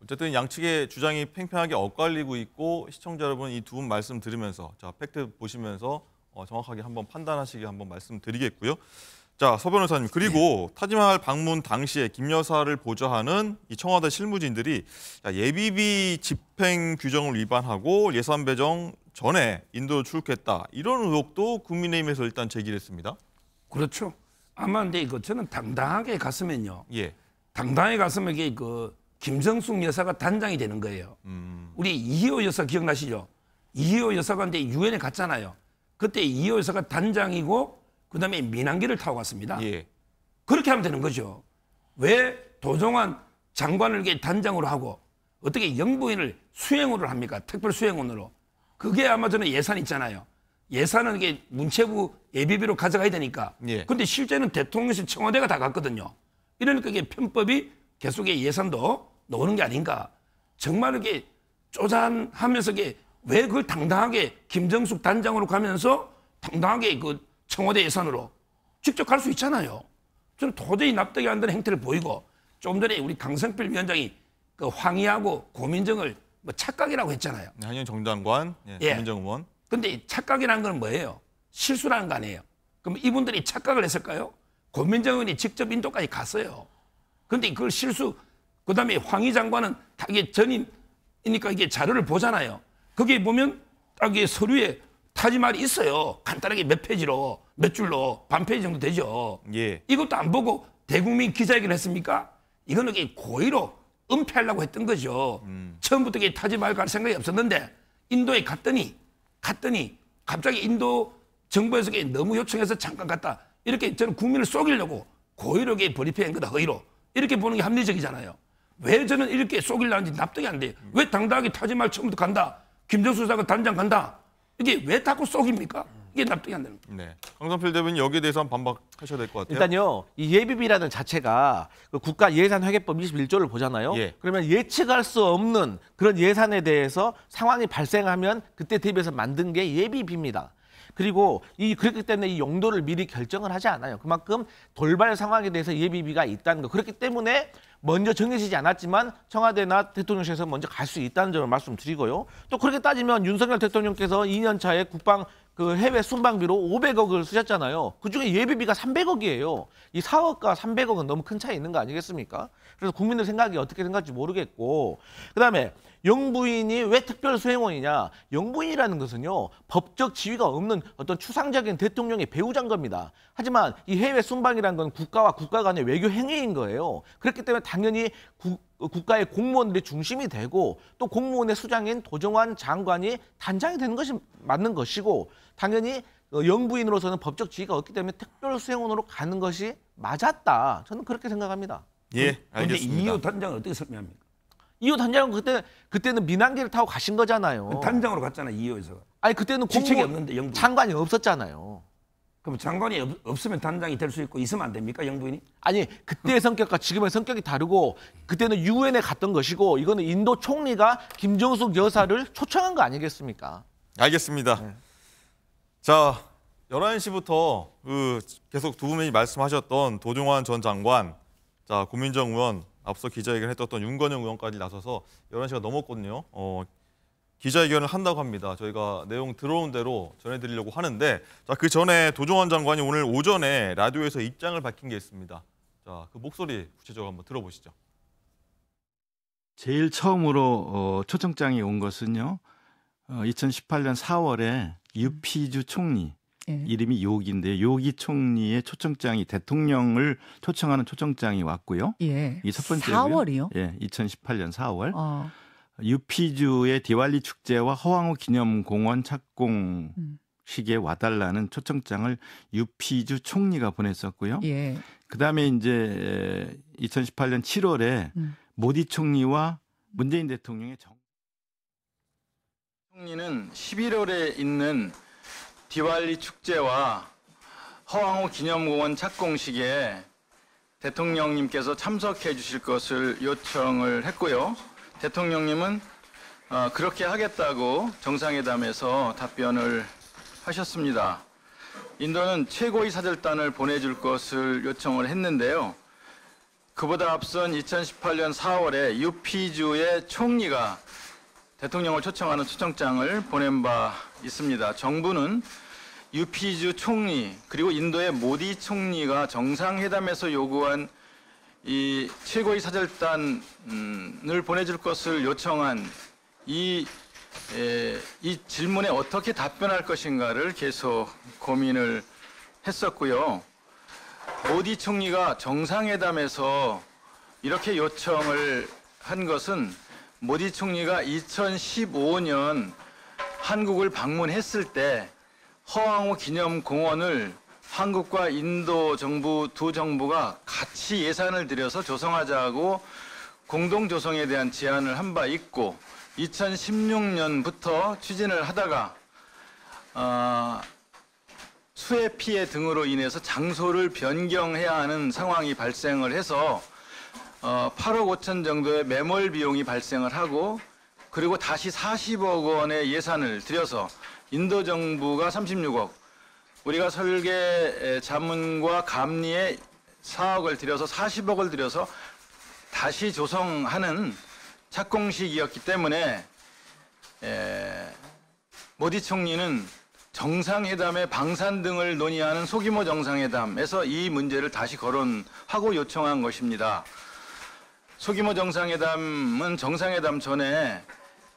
어쨌든 양측의 주장이 팽팽하게 엇갈리고 있고 시청자 여러분 이 두 분 말씀 들으면서 자 팩트 보시면서 어, 정확하게 한번 판단하시기 한번 말씀드리겠고요. 자, 서 변호사님. 그리고 네. 타지마할 방문 당시에 김 여사를 보좌하는 이 청와대 실무진들이 예비비 집행 규정을 위반하고 예산 배정 전에 인도로 출국했다. 이런 의혹도 국민의힘에서 일단 제기했습니다. 그렇죠. 아마 근데 이거 저는 당당하게 갔으면요. 예. 당당하게 갔으면 이게 그 김정숙 여사가 단장이 되는 거예요. 음. 우리 이호 여사 기억나시죠? 이호 여사가 근데 유엔에 갔잖아요. 그때 이호 여사가 단장이고 그다음에 민항기를 타고 갔습니다. 예. 그렇게 하면 되는 거죠. 왜 도종환 장관을 단장으로 하고 어떻게 영부인을 수행으로 합니까? 특별 수행원으로. 그게 아마 저는 예산 있잖아요. 예산은 이게 문체부 예비비로 가져가야 되니까. 예. 근데 실제는 대통령실 청와대가 다 갔거든요. 이러니까 이게 편법이 계속 예산도 넣는 게 아닌가. 정말 이게 쪼잔하면서 이게 왜 그걸 당당하게 김정숙 단장으로 가면서 당당하게 그 청와대 예산으로 직접 갈 수 있잖아요. 저는 도저히 납득이 안 되는 행태를 보이고 좀 전에 우리 강성필 위원장이 그 황희하고 고민정을 뭐 착각이라고 했잖아요. 네, 한현 정당관, 예, 예. 고민정 의원. 근데 착각이라는 건 뭐예요? 실수라는 거 아니에요. 그럼 이분들이 착각을 했을까요? 고민정 의원이 직접 인도까지 갔어요. 근데 그걸 실수, 그 다음에 황희 장관은 다 이게 전인이니까 이게 자료를 보잖아요. 거기에 보면 딱이 서류에 타지말이 있어요. 간단하게 몇 페이지로, 몇 줄로, 반 페이지 정도 되죠. 예. 이것도 안 보고 대국민 기자회견 했습니까? 이거는 고의로 은폐하려고 했던 거죠. 음. 처음부터 타지말 갈 생각이 없었는데 인도에 갔더니 갔더니 갑자기 인도 정부에서 너무 요청해서 잠깐 갔다. 이렇게 저는 국민을 속이려고 고의로 버리피한 거다, 허위로. 이렇게 보는 게 합리적이잖아요. 왜 저는 이렇게 속이려는지 납득이 안 돼요. 왜 당당하게 타지말 처음부터 간다. 김정수 사가 단장 간다. 이게 왜 자꾸 쏙입니까? 이게 납득이 안 되는 거예요. 네. 황선필 대변인 여기에 대해서 반박하셔야 될 것 같아요. 일단요. 이 예비비라는 자체가 그 국가 예산 회계법 21조를 보잖아요. 예. 그러면 예측할 수 없는 그런 예산에 대해서 상황이 발생하면 그때 대비해서 만든 게 예비비입니다. 그리고 이 그렇기 때문에 이 용도를 미리 결정을 하지 않아요. 그만큼 돌발 상황에 대해서 예비비가 있다는 거. 그렇기 때문에 먼저 정해지지 않았지만 청와대나 대통령실에서 먼저 갈 수 있다는 점을 말씀드리고요. 또 그렇게 따지면 윤석열 대통령께서 2년 차에 국방 그 해외 순방비로 500억을 쓰셨잖아요. 그중에 예비비가 300억이에요. 이 4억과 300억은 너무 큰 차이 있는 거 아니겠습니까? 그래서 국민들 생각이 어떻게 생각할지 모르겠고 그다음에 영부인이 왜 특별 수행원이냐? 영부인이라는 것은요 법적 지위가 없는 어떤 추상적인 대통령의 배우자인 겁니다. 하지만 이 해외 순방이라는 건 국가와 국가 간의 외교 행위인 거예요. 그렇기 때문에 당연히 국 어, 국가의 공무원들이 중심이 되고 또 공무원의 수장인 도정환 장관이 단장이 되는 것이 맞는 것이고 당연히 어, 영부인으로서는 법적 지위가 없기 때문에 특별수행원으로 가는 것이 맞았다. 저는 그렇게 생각합니다. 예, 알겠습니다. 그런데 이호 단장은 어떻게 설명합니까? 이호 단장은 그때 그때는 민항기를 타고 가신 거잖아요. 단장으로 갔잖아 이호에서. 아니 그때는 공무 직책이 없는데 영 장관이 없었잖아요. 그럼 장관이 없, 으면 단장이 될 수 있고 있으면 안 됩니까 영부인이? 아니 그때의 성격과 지금의 성격이 다르고 그때는 유엔에 갔던 것이고 이거는 인도 총리가 김정숙 여사를 초청한 거 아니겠습니까? 알겠습니다. 네. 자 11시부터 그 계속 두 분이 말씀하셨던 도종환 전 장관, 자 고민정 의원 앞서 기자회견 했던 윤건영 의원까지 나서서 11시가 넘었거든요. 어, 기자회견을 한다고 합니다. 저희가 내용 들어온 대로 전해드리려고 하는데 자, 그 전에 도종환 장관이 오늘 오전에 라디오에서 입장을 밝힌 게 있습니다. 자, 그 목소리 구체적으로 한번 들어보시죠. 제일 처음으로 어, 초청장이 온 것은요. 어, 2018년 4월에 유피주 총리 예. 이름이 요기인데 요기 총리의 초청장이 대통령을 초청하는 초청장이 왔고요. 예. 이첫 번째고요. 4월이요? 예, 2018년 4월. 어. 유피주의 디왈리 축제와 허황호 기념공원 착공 음. 시기에 와달라는 초청장을 유피주 총리가 보냈었고요. 예. 그다음에 이제 2018년 7월에 음. 모디 총리와 문재인 대통령의 정 총리는 11월에 있는 디왈리 축제와 허황호 기념공원 착공식에 대통령님께서 참석해 주실 것을 요청을 했고요. 대통령님은 어, 그렇게 하겠다고 정상회담에서 답변을 하셨습니다. 인도는 최고위 사절단을 보내줄 것을 요청을 했는데요. 그보다 앞선 2018년 4월에 유피주의 총리가 대통령을 초청하는 초청장을 보낸 바 있습니다. 정부는 유피주 총리 그리고 인도의 모디 총리가 정상회담에서 요구한 이 최고의 사절단을 보내줄 것을 요청한 이, 에, 이 질문에 어떻게 답변할 것인가를 계속 고민을 했었고요. 모디 총리가 정상회담에서 이렇게 요청을 한 것은 모디 총리가 2015년 한국을 방문했을 때 허황호 기념공원을 한국과 인도 정부 두 정부가 같이 예산을 들여서 조성하자고 공동 조성에 대한 제안을 한 바 있고 2016년부터 추진을 하다가 어, 수해 피해 등으로 인해서 장소를 변경해야 하는 상황이 발생을 해서 어, 8억 5천 정도의 매몰 비용이 발생을 하고 그리고 다시 40억 원의 예산을 들여서 인도 정부가 36억, 우리가 설계 자문과 감리에 4억을 들여서 40억을 들여서 다시 조성하는 착공식이었기 때문에 모디 총리는 정상회담의 방산 등을 논의하는 소규모 정상회담에서 이 문제를 다시 거론하고 요청한 것입니다. 소규모 정상회담은 정상회담 전에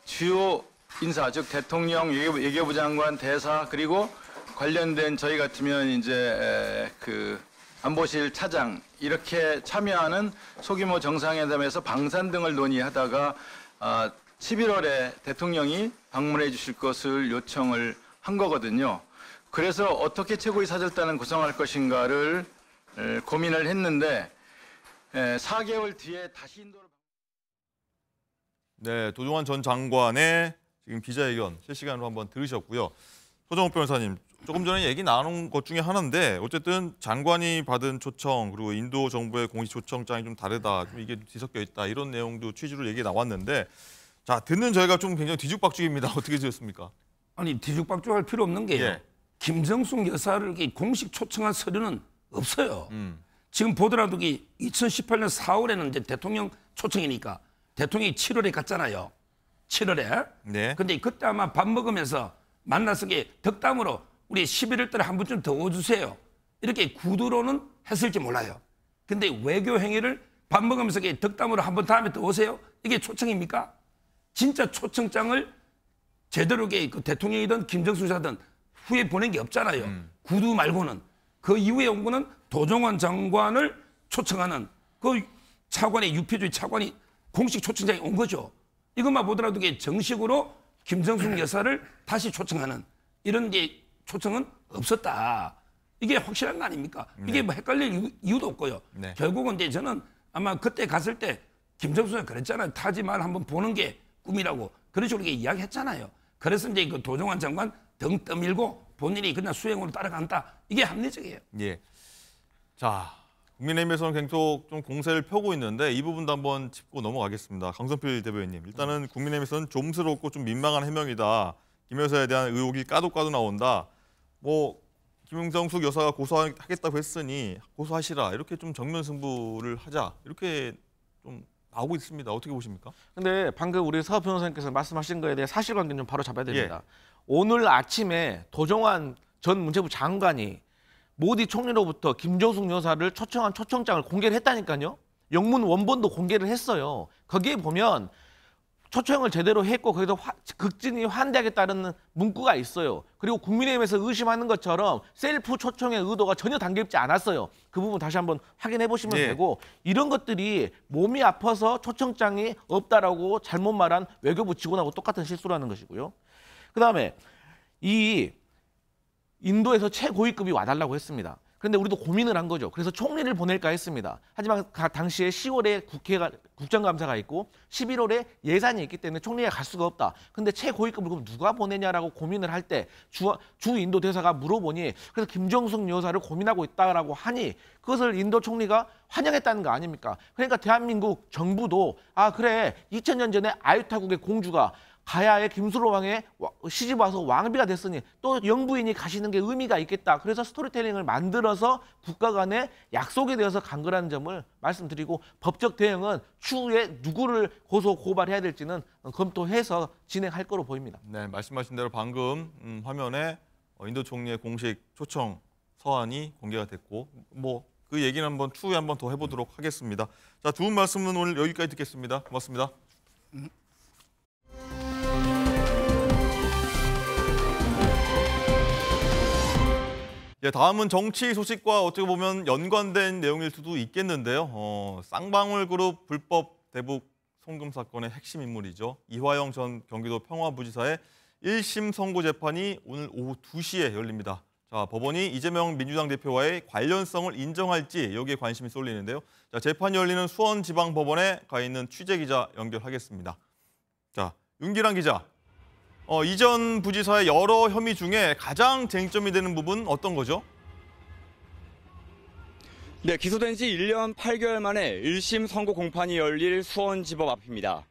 주요 인사, 즉 대통령, 외교부 장관, 대사 그리고 관련된 저희 같으면 이제 그 안보실 차장 이렇게 참여하는 소규모 정상회담에서 방산 등을 논의하다가 11월에 아, 대통령이 방문해 주실 것을 요청을 한 거거든요. 그래서 어떻게 최고위 사절단을 구성할 것인가를 고민을 했는데 4개월 뒤에 다시 인도를 네, 도종환 전 장관의 지금 기자회견 실시간으로 한번 들으셨고요. 서정욱 변호사님 조금 전에 얘기 나눈 것 중에 하나인데 어쨌든 장관이 받은 초청 그리고 인도 정부의 공식 초청장이 좀 다르다 좀 이게 뒤섞여 있다 이런 내용도 취지로 얘기 나왔는데 자 듣는 저희가 좀 굉장히 뒤죽박죽입니다 어떻게 지었습니까? 아니 뒤죽박죽할 필요 없는 게 예. 김정숙 여사를 공식 초청한 서류는 없어요. 음. 지금 보더라도 2018년 4월에는 이제 대통령 초청이니까 대통령이 7월에 갔잖아요. 7월에. 네. 근데 그때 아마 밥 먹으면서 만나서 덕담으로 우리 11월 달에 한 번쯤 더 오주세요. 이렇게 구두로는 했을지 몰라요. 근데 외교 행위를 밥 먹으면서 덕담으로 한 번 다음에 또 오세요. 이게 초청입니까? 진짜 초청장을 제대로 그 대통령이든 김정수사든 후에 보낸 게 없잖아요. 음. 구두 말고는. 그 이후에 온 거는 도종원 장관을 초청하는 그 차관의 유표주의 차관이 공식 초청장이 온 거죠. 이것만 보더라도 이게 정식으로 김정숙 여사를 다시 초청하는 이런 게 초청은 없었다. 이게 확실한 거 아닙니까? 네. 이게 뭐 헷갈릴 이유도 없고요. 네. 결국은 이제 저는 아마 그때 갔을 때 김정숙이 그랬잖아요. 타지만 한번 보는 게 꿈이라고 그런 식으로 이야기했잖아요. 그래서 이제 그 도종환 장관 등 떠밀고 본인이 그냥 수행으로 따라간다. 이게 합리적이에요. 예. 자, 국민의힘에서는 계속 좀 공세를 펴고 있는데 이 부분도 한번 짚고 넘어가겠습니다. 강선필 대변인님, 일단은 네. 국민의힘에서는 좀스럽고 좀 민망한 해명이다. 김 여사에 대한 의혹이 까도 까도 나온다. 뭐김영정숙 여사가 고소하겠다고 했으니 고소하시라 이렇게 좀 정면 승부를 하자 이렇게 좀 나오고 있습니다. 어떻게 보십니까? 근데 방금 우리 서업 변호사님께서 말씀하신 거에 대해 사실관계는 좀 바로 잡아야 됩니다. 예. 오늘 아침에 도정환 전 문체부 장관이 모디 총리로부터 김정숙 여사를 초청한 초청장을 공개를 했다니까요. 영문 원본도 공개를 했어요. 거기에 보면 초청을 제대로 했고 거기서 화, 극진히 환대하겠다는 문구가 있어요. 그리고 국민의힘에서 의심하는 것처럼 셀프 초청의 의도가 전혀 담겨 있지 않았어요. 그 부분 다시 한번 확인해 보시면 네. 되고 이런 것들이 몸이 아파서 초청장이 없다라고 잘못 말한 외교부 직원하고 똑같은 실수라는 것이고요. 그다음에 이 인도에서 최고위급이 와달라고 했습니다. 그런데 우리도 고민을 한 거죠. 그래서 총리를 보낼까 했습니다. 하지만 당시에 10월에 국회가 국정감사가 있고 11월에 예산이 있기 때문에 총리가 갈 수가 없다. 근데 최고위급을 그럼 누가 보내냐라고 고민을 할 때주주 인도 대사가 물어보니 그래서 김정숙 여사를 고민하고 있다라고 하니 그것을 인도 총리가 환영했다는 거 아닙니까? 그러니까 대한민국 정부도 아 그래 2000년 전에 아유타국의 공주가 가야의 김수로 왕의 시집 와서 왕비가 됐으니 또 영부인이 가시는 게 의미가 있겠다. 그래서 스토리텔링을 만들어서 국가 간의 약속이되어서 간거라는 점을 말씀드리고 법적 대응은 추후에 누구를 고소 고발해야 될지는 검토해서 진행할 거로 보입니다. 네, 말씀하신 대로 방금 음, 화면에 어, 인도 총리의 공식 초청 서한이 공개가 됐고 뭐 그 얘기는 한번 추후에 한번 더 해보도록 하겠습니다. 자, 두 분 말씀은 오늘 여기까지 듣겠습니다. 고맙습니다. 음. 예, 다음은 정치 소식과 어떻게 보면 연관된 내용일 수도 있겠는데요. 어, 쌍방울 그룹 불법 대북 송금 사건의 핵심 인물이죠. 이화영 전 경기도 평화부지사의 1심 선고 재판이 오늘 오후 2시에 열립니다. 자, 법원이 이재명 민주당 대표와의 관련성을 인정할지 여기에 관심이 쏠리는데요. 자, 재판이 열리는 수원지방법원에 가 있는 취재 기자 연결하겠습니다. 자, 윤기랑 기자, 어, 이전 부지사의 여러 혐의 중에 가장 쟁점이 되는 부분 어떤 거죠? 네, 기소된 지 1년 8개월 만에 1심 선고 공판이 열릴 수원지법 앞입니다.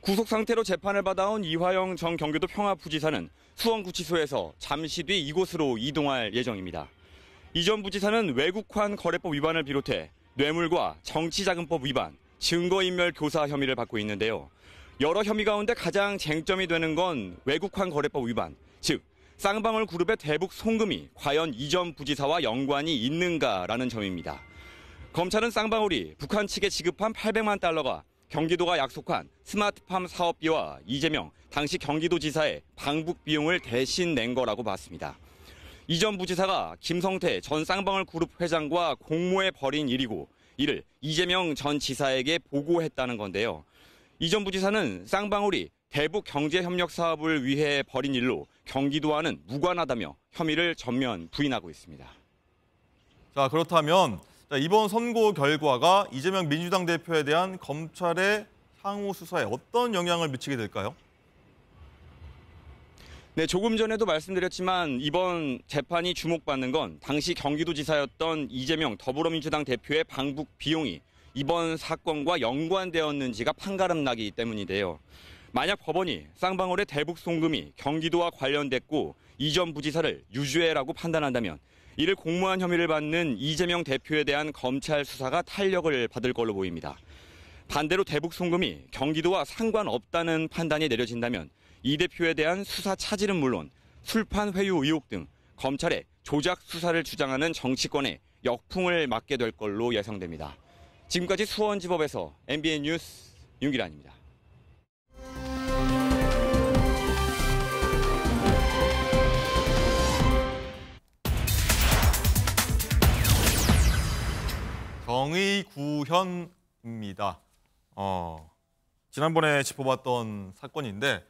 구속 상태로 재판을 받아온 이화영 전 경기도 평화부지사는 수원구치소에서 잠시 뒤 이곳으로 이동할 예정입니다. 이전 부지사는 외국환 거래법 위반을 비롯해 뇌물과 정치자금법 위반, 증거인멸 교사 혐의를 받고 있는데요. 여러 혐의 가운데 가장 쟁점이 되는 건 외국환 거래법 위반, 즉 쌍방울 그룹의 대북 송금이 과연 이전 부지사와 연관이 있는가라는 점입니다. 검찰은 쌍방울이 북한 측에 지급한 800만 달러가 경기도가 약속한 스마트팜 사업비와 이재명 당시 경기도지사의 방북 비용을 대신 낸 거라고 봤습니다. 이전 부지사가 김성태 전 쌍방울 그룹 회장과 공모해 벌인 일이고 이를 이재명 전 지사에게 보고했다는 건데요. 이전 부지사는 쌍방울이 대북 경제협력 사업을 위해 벌인 일로 경기도와는 무관하다며 혐의를 전면 부인하고 있습니다. 자 그렇다면 이번 선거 결과가 이재명 민주당 대표에 대한 검찰의 향후 수사에 어떤 영향을 미치게 될까요? 네, 조금 전에도 말씀드렸지만 이번 재판이 주목받는 건 당시 경기도지사였던 이재명 더불어민주당 대표의 방북 비용이 이번 사건과 연관되었는지가 판가름 나기 때문인데요. 만약 법원이 쌍방울의 대북 송금이 경기도와 관련됐고 이전 부지사를 유죄라고 판단한다면 이를 공모한 혐의를 받는 이재명 대표에 대한 검찰 수사가 탄력을 받을 걸로 보입니다. 반대로 대북 송금이 경기도와 상관없다는 판단이 내려진다면 이 대표에 대한 수사 차질은 물론 술판 회유 의혹 등 검찰의 조작 수사를 주장하는 정치권에 역풍을 맞게 될 걸로 예상됩니다. 지금까지 수원지법에서 MBN 뉴스 윤기란입니다. 정의구현입니다. 어, 지난번에 짚어봤던 사건인데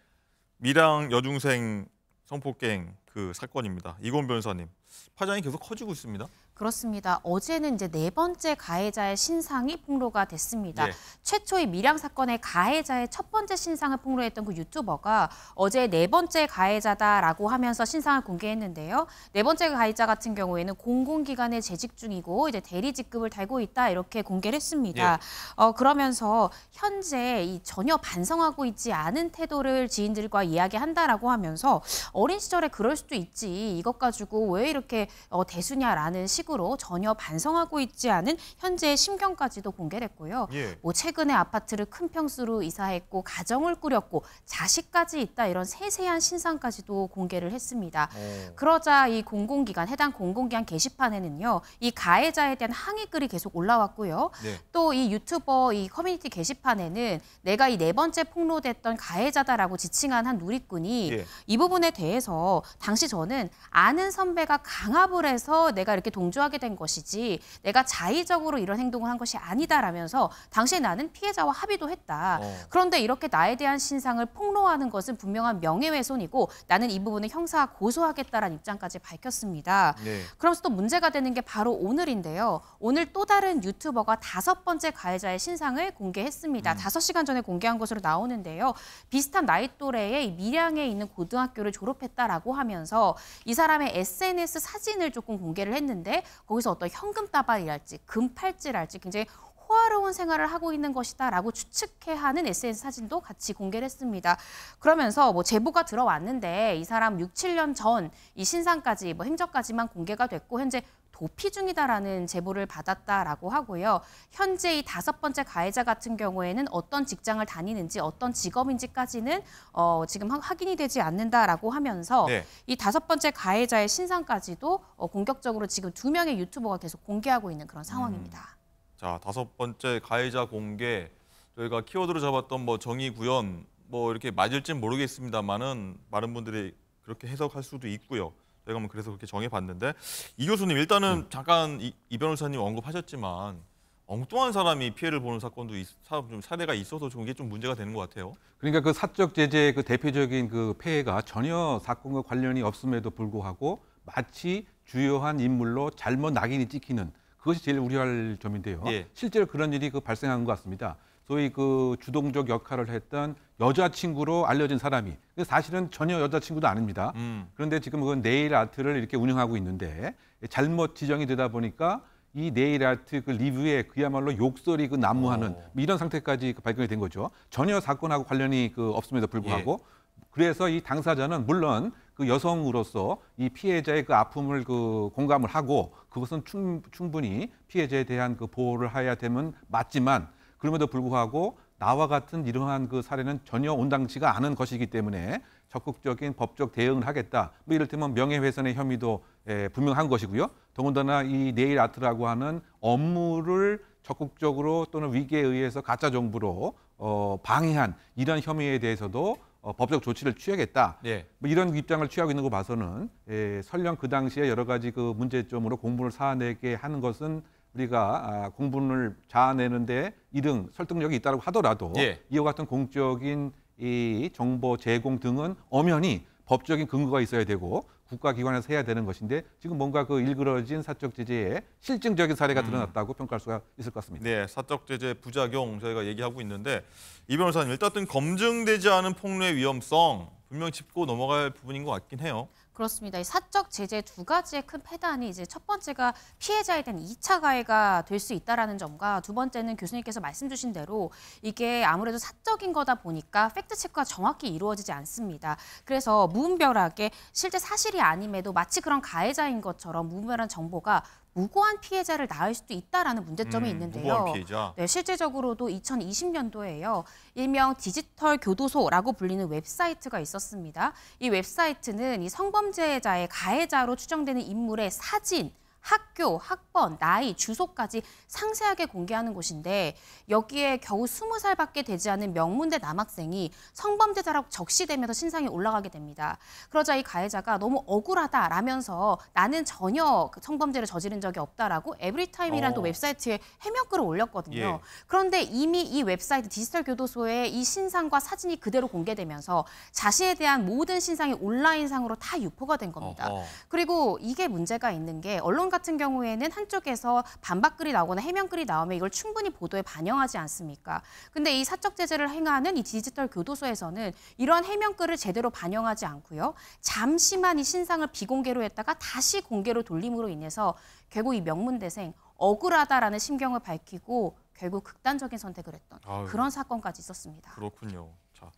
미랑 여중생 성폭행 그 사건입니다. 이곤 변호사님 파장이 계속 커지고 있습니다. 그렇습니다. 어제는 이제 네 번째 가해자의 신상이 폭로가 됐습니다. 예. 최초의 밀양 사건의 가해자의 첫 번째 신상을 폭로했던 그 유튜버가 어제 네 번째 가해자다라고 하면서 신상을 공개했는데요. 네 번째 가해자 같은 경우에는 공공기관에 재직 중이고 이제 대리 직급을 달고 있다 이렇게 공개를 했습니다. 예. 어, 그러면서 현재 이 전혀 반성하고 있지 않은 태도를 지인들과 이야기한다라고 하면서 어린 시절에 그럴 수도 있지 이것 가지고 왜 이렇게 어, 대수냐라는 식 식으로 전혀 반성하고 있지 않은 현재의 심경까지도 공개됐고요. 예. 뭐 최근에 아파트를 큰 평수로 이사했고 가정을 꾸렸고 자식까지 있다 이런 세세한 신상까지도 공개를 했습니다. 오. 어. 그러자 이 공공기관 해당 공공기관 게시판에는요. 이 가해자에 대한 항의 글이 계속 올라왔고요. 네. 또이 유튜버 이 커뮤니티 게시판에는 내가 이 네 번째 폭로됐던 가해자다라고 지칭한 한 누리꾼이 예. 이 부분에 대해서 당시 저는 아는 선배가 강압을 해서 내가 이렇게 동조 동조하게 된 것이지 내가 자의적으로 이런 행동을 한 것이 아니다라면서 당시에 나는 피해자와 합의도 했다. 어. 그런데 이렇게 나에 대한 신상을 폭로하는 것은 분명한 명예훼손이고 나는 이 부분을 형사 고소하겠다라는 입장까지 밝혔습니다. 네. 그러면서 또 문제가 되는 게 바로 오늘인데요. 오늘 또 다른 유튜버가 다섯 번째 가해자의 신상을 공개했습니다. 음. 다섯 음. 시간 전에 공개한 것으로 나오는데요. 비슷한 나이 또래의 밀양에 있는 고등학교를 졸업했다라고 하면서 이 사람의 SNS 사진을 조금 공개를 했는데 거기서 어떤 현금 따발이랄지 금팔찌랄지 굉장히 호화로운 생활을 하고 있는 것이다라고 추측해 하는 SNS 사진도 같이 공개를 했습니다. 그러면서 뭐 제보가 들어왔는데 이 사람 6, 7년 전 이 신상까지 뭐 행적까지만 공개가 됐고 현재 도피 중이다라는 제보를 받았다라고 하고요. 현재 이 다섯 번째 가해자 같은 경우에는 어떤 직장을 다니는지 어떤 직업인지까지는 어, 지금 확인이 되지 않는다라고 하면서 네. 이 다섯 번째 가해자의 신상까지도 어, 공격적으로 지금 두 명의 유튜버가 계속 공개하고 있는 그런 상황입니다. 음. 자 다섯 번째 가해자 공개 저희가 키워드로 잡았던 뭐 정의 구현 뭐 이렇게 맞을진 모르겠습니다만은 많은 분들이 그렇게 해석할 수도 있고요. 제가 뭐 그래서 그렇게 정해봤는데 이 교수님 일단은 음. 잠깐 이, 이 변호사님 언급하셨지만 엉뚱한 사람이 피해를 보는 사건도 있, 사, 좀 사례가 있어서 좀 이게 좀 문제가 되는 것 같아요. 그러니까 그 사적 제재그 대표적인 그 폐해가 전혀 사건과 관련이 없음에도 불구하고 마치 주요한 인물로 잘못 낙인이 찍히는 그것이 제일 우려할 점인데요. 예. 실제로 그런 일이 그 발생한 것 같습니다. 소위 그 주동적 역할을 했던 여자친구로 알려진 사람이 사실은 전혀 여자친구도 아닙니다. 음. 그런데 지금 그 네일 아트를 이렇게 운영하고 있는데 잘못 지정이 되다 보니까 이 네일 아트 그 리뷰에 그야말로 욕설이 그 난무하는 오. 어. 이런 상태까지 그 발견이 된 거죠. 전혀 사건하고 관련이 그 없음에도 불구하고 예. 그래서 이 당사자는 물론 그 여성으로서 이 피해자의 그 아픔을 그 공감을 하고 그것은 충, 충분히 피해자에 대한 그 보호를 해야 되면 맞지만 그럼에도 불구하고 나와 같은 이러한 그 사례는 전혀 온당치가 않은 것이기 때문에 적극적인 법적 대응을 하겠다. 뭐 이를테면 명예훼손의 혐의도 예, 분명한 것이고요. 더군다나 이 네일 아트라고 하는 업무를 적극적으로 또는 위기에 의해서 가짜 정부로 어, 방해한 이런 혐의에 대해서도 어, 법적 조치를 취하겠다. 예. 뭐 이런 입장을 취하고 있는 거 봐서는 예, 설령 그 당시에 여러 가지 그 문제점으로 공부를 사아내게 하는 것은 우리가 아, 공분을 자아내는데 이등 설득력이 있다고 하더라도 예. 이와 같은 공적인 이 정보 제공 등은 엄연히 법적인 근거가 있어야 되고 국가기관에서 해야 되는 것인데 지금 뭔가 그 일그러진 사적 제재의 실증적인 사례가 음. 드러났다고 음. 평가할 수가 있을 것 같습니다. 네, 사적 제재 부작용 저희가 얘기하고 있는데 이 변호사님 일단 검증되지 않은 폭로의 위험성 분명 짚고 넘어갈 부분인 것 같긴 해요. 그렇습니다. 이 사적 제재 두 가지의 큰 패단이 이제 첫 번째가 피해자에 대한 2차 가해가 될 수 있다라는 점과 두 번째는 교수님께서 말씀 주신 대로 이게 아무래도 사적인 거다 보니까 팩트 체크가 정확히 이루어지지 않습니다. 그래서 무분별하게 실제 사실이 아님에도 마치 그런 가해자인 것처럼 무분별한 정보가 무고한 피해자를 낳을 수도 있다라는 문제점이 음, 있는데요. 네, 실제적으로도 2020년도에요. 일명 디지털 교도소라고 불리는 웹사이트가 있었습니다. 이 웹사이트는 이 성범죄자의 가해자로 추정되는 인물의 사진 학교, 학번, 나이, 주소까지 상세하게 공개하는 곳인데 여기에 겨우 20살밖에 되지 않은 명문대 남학생이 성범죄자로 적시되면서 신상이 올라가게 됩니다. 그러자 이 가해자가 너무 억울하다라면서 나는 전혀 그 성범죄를 저지른 적이 없다라고 에브리타임이라는 어. 또 웹사이트에 해명글을 올렸거든요. 예. 그런데 이미 이 웹사이트 디지털 교도소에 이 신상과 사진이 그대로 공개되면서 자신에 대한 모든 신상이 온라인상으로 다 유포가 된 겁니다. 어허. 그리고 이게 문제가 있는 게 언론과 같은 경우에는 한쪽에서 반박글이 나오거나 해명글이 나오면 이걸 충분히 보도에 반영하지 않습니까? 근데 이 사적 제재를 행하는 이 디지털 교도소에서는 이러한 해명글을 제대로 반영하지 않고요. 잠시만 이 신상을 비공개로 했다가 다시 공개로 돌림으로 인해서 결국 이 명문대생 억울하다라는 심경을 밝히고 결국 극단적인 선택을 했던 아유, 그런 사건까지 있었습니다. 그렇군요. 자,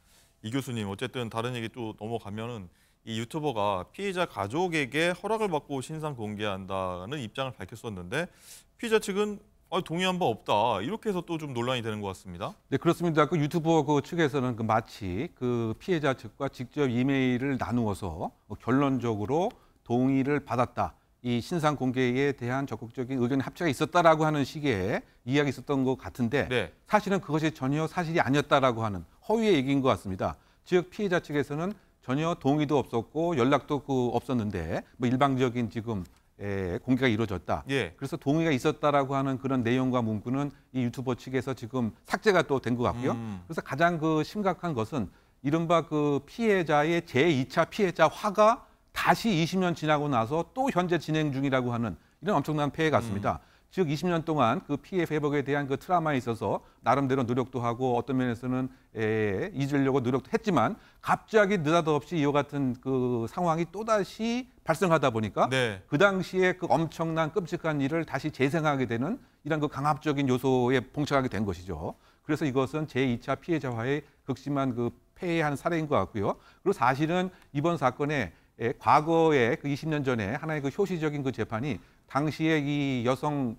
이 교수님 어쨌든 다른 얘기 또 넘어가면은 이 유튜버가 피해자 가족에게 허락을 받고 신상 공개한다는 입장을 밝혔었는데 피해자 측은 아, 어, 동의한 바 없다 이렇게 해서 또 좀 논란이 되는 것 같습니다. 네 그렇습니다. 그 유튜버 그 측에서는 그 마치 그 피해자 측과 직접 이메일을 나누어서 뭐 결론적으로 동의를 받았다. 이 신상 공개에 대한 적극적인 의견 합치가 있었다라고 하는 식의 이야기 있었던 것 같은데 네. 사실은 그것이 전혀 사실이 아니었다라고 하는 허위의 얘기인 것 같습니다. 즉 피해자 측에서는 전혀 동의도 없었고 연락도 그 없었는데 뭐 일방적인 지금 예, 공개가 이루어졌다. 예. 그래서 동의가 있었다라고 하는 그런 내용과 문구는 이 유튜버 측에서 지금 삭제가 또 된 것 같고요. 음. 그래서 가장 그 심각한 것은 이른바 그 피해자의 제2차 피해자 화가 다시 20년 지나고 나서 또 현재 진행 중이라고 하는 이런 엄청난 폐해 같습니다. 음. 즉 20년 동안 그 피해 회복에 대한 그 트라마에 있어서 나름대로 노력도 하고 어떤 면에서는 에, 예, 잊으려고 노력도 했지만 갑자기 느닷없이 이와 같은 그 상황이 또다시 발생하다 보니까 네. 그 당시에 그 엄청난 끔찍한 일을 다시 재생하게 되는 이런 그 강압적인 요소에 봉착하게 된 것이죠. 그래서 이것은 제2차 피해자화의 극심한 그 폐해한 사례인 것 같고요. 그리고 사실은 이번 사건에 예, 과거에 그 20년 전에 하나의 그 효시적인 그 재판이 당시에 이 여성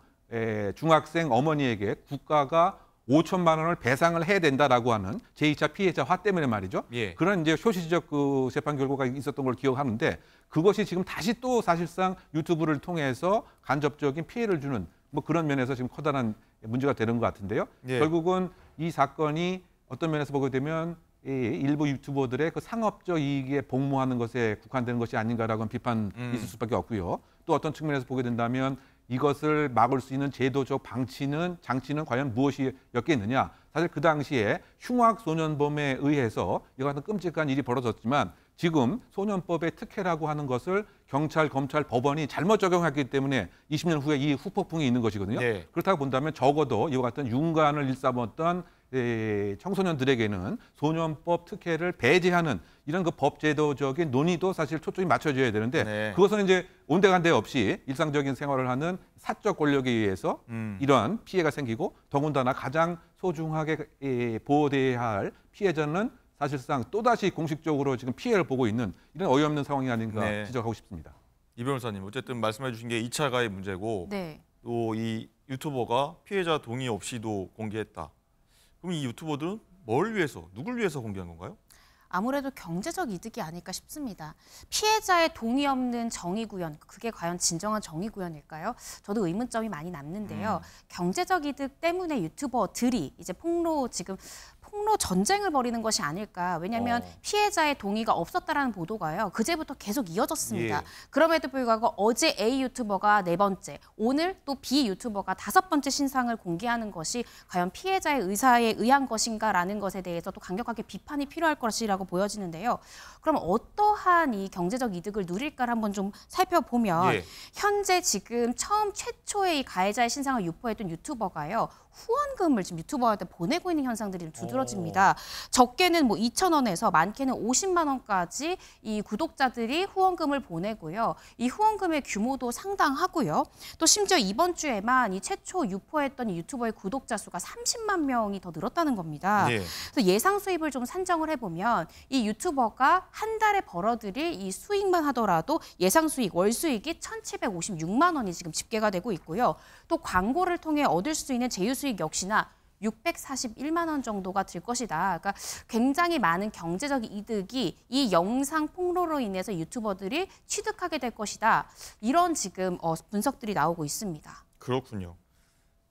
중학생 어머니에게 국가가 5천만 원을 배상을 해야 된다라고 하는 제2차 피해자화 때문에 말이죠. 예. 그런 이제 쇼시적그 재판 결과가 있었던 걸 기억하는데 그것이 지금 다시 또 사실상 유튜브를 통해서 간접적인 피해를 주는 뭐 그런 면에서 지금 커다란 문제가 되는 것 같은데요. 예. 결국은 이 사건이 어떤 면에서 보게 되면 일부 유튜버들의 그 상업적 이익에 복무하는 것에 국한되는 것이 아닌가라고비판 음. 있을 수밖에 없고요. 또 어떤 측면에서 보게 된다면 이것을 막을 수 있는 제도적 방치는 장치는 과연 무엇이 였겠느냐? 사실 그 당시에 흉악 소년범에 의해서 이와 같은 끔찍한 일이 벌어졌지만 지금 소년법의 특혜라고 하는 것을 경찰, 검찰, 법원이 잘못 적용했기 때문에 20년 후에 이 후폭풍이 있는 것이거든요. 네. 그렇다고 본다면 적어도 이와 같은 윤관을 일삼았던 예, 예, 예, 청소년들에게는 소년법 특혜를 배제하는 이런 그 법제도적인 논의도 사실 초점이 맞춰져야 되는데 네. 그것은 이제 온데간데 없이 일상적인 생활을 하는 사적 권력에 의해서 음. 이러한 피해가 생기고 더군다나 가장 소중하게 보호돼야 할 피해자는 사실상 또다시 공식적으로 지금 피해를 보고 있는 이런 어이없는 상황이 아닌가 네. 지적하고 싶습니다. 이 변호사님 어쨌든 말씀해 주신 게 2차 가해 문제고 네. 또이 유튜버가 피해자 동의 없이도 공개했다. 그럼 이 유튜버들은 뭘 위해서, 누굴 위해서 공개한 건가요? 아무래도 경제적 이득이 아닐까 싶습니다. 피해자의 동의 없는 정의 구현, 그게 과연 진정한 정의 구현일까요? 저도 의문점이 많이 남는데요. 음. 경제적 이득 때문에 유튜버들이 이제 폭로 지금 폭로 전쟁을 벌이는 것이 아닐까. 왜냐하면 어. 피해자의 동의가 없었다라는 보도가요. 그제부터 계속 이어졌습니다. 예. 그럼에도 불구하고 어제 A 유튜버가 네 번째, 오늘 또 B 유튜버가 다섯 번째 신상을 공개하는 것이 과연 피해자의 의사에 의한 것인가라는 것에 대해서 또 강력하게 비판이 필요할 것이라고 보여지는데요. 그럼 어떠한 이 경제적 이득을 누릴까를 한번 좀 살펴보면 예. 현재 지금 처음 최초의 이 가해자의 신상을 유포했던 유튜버가요. 후원금을 지금 유튜버한테 보내고 있는 현상들이 두드러집니다. 오. 적게는 뭐 2천 원에서 많게는 50만 원까지 이 구독자들이 후원금을 보내고요. 이 후원금의 규모도 상당하고요. 또 심지어 이번 주에만 이 최초 유포했던 유튜버의 구독자 수가 30만 명이 더 늘었다는 겁니다. 네. 그래서 예상 수입을 좀 산정을 해보면 이 유튜버가 한 달에 벌어들일 이 수익만 하더라도 예상 수익 월 수익이 1,756만 원이 지금 집계가 되고 있고요. 또 광고를 통해 얻을 수 있는 제휴 수익 역시나 641만 원 정도가 들 것이다. 그러니까 굉장히 많은 경제적 이득이 이 영상 폭로로 인해서 유튜버들이 취득하게 될 것이다. 이런 지금 어, 분석들이 나오고 있습니다. 그렇군요.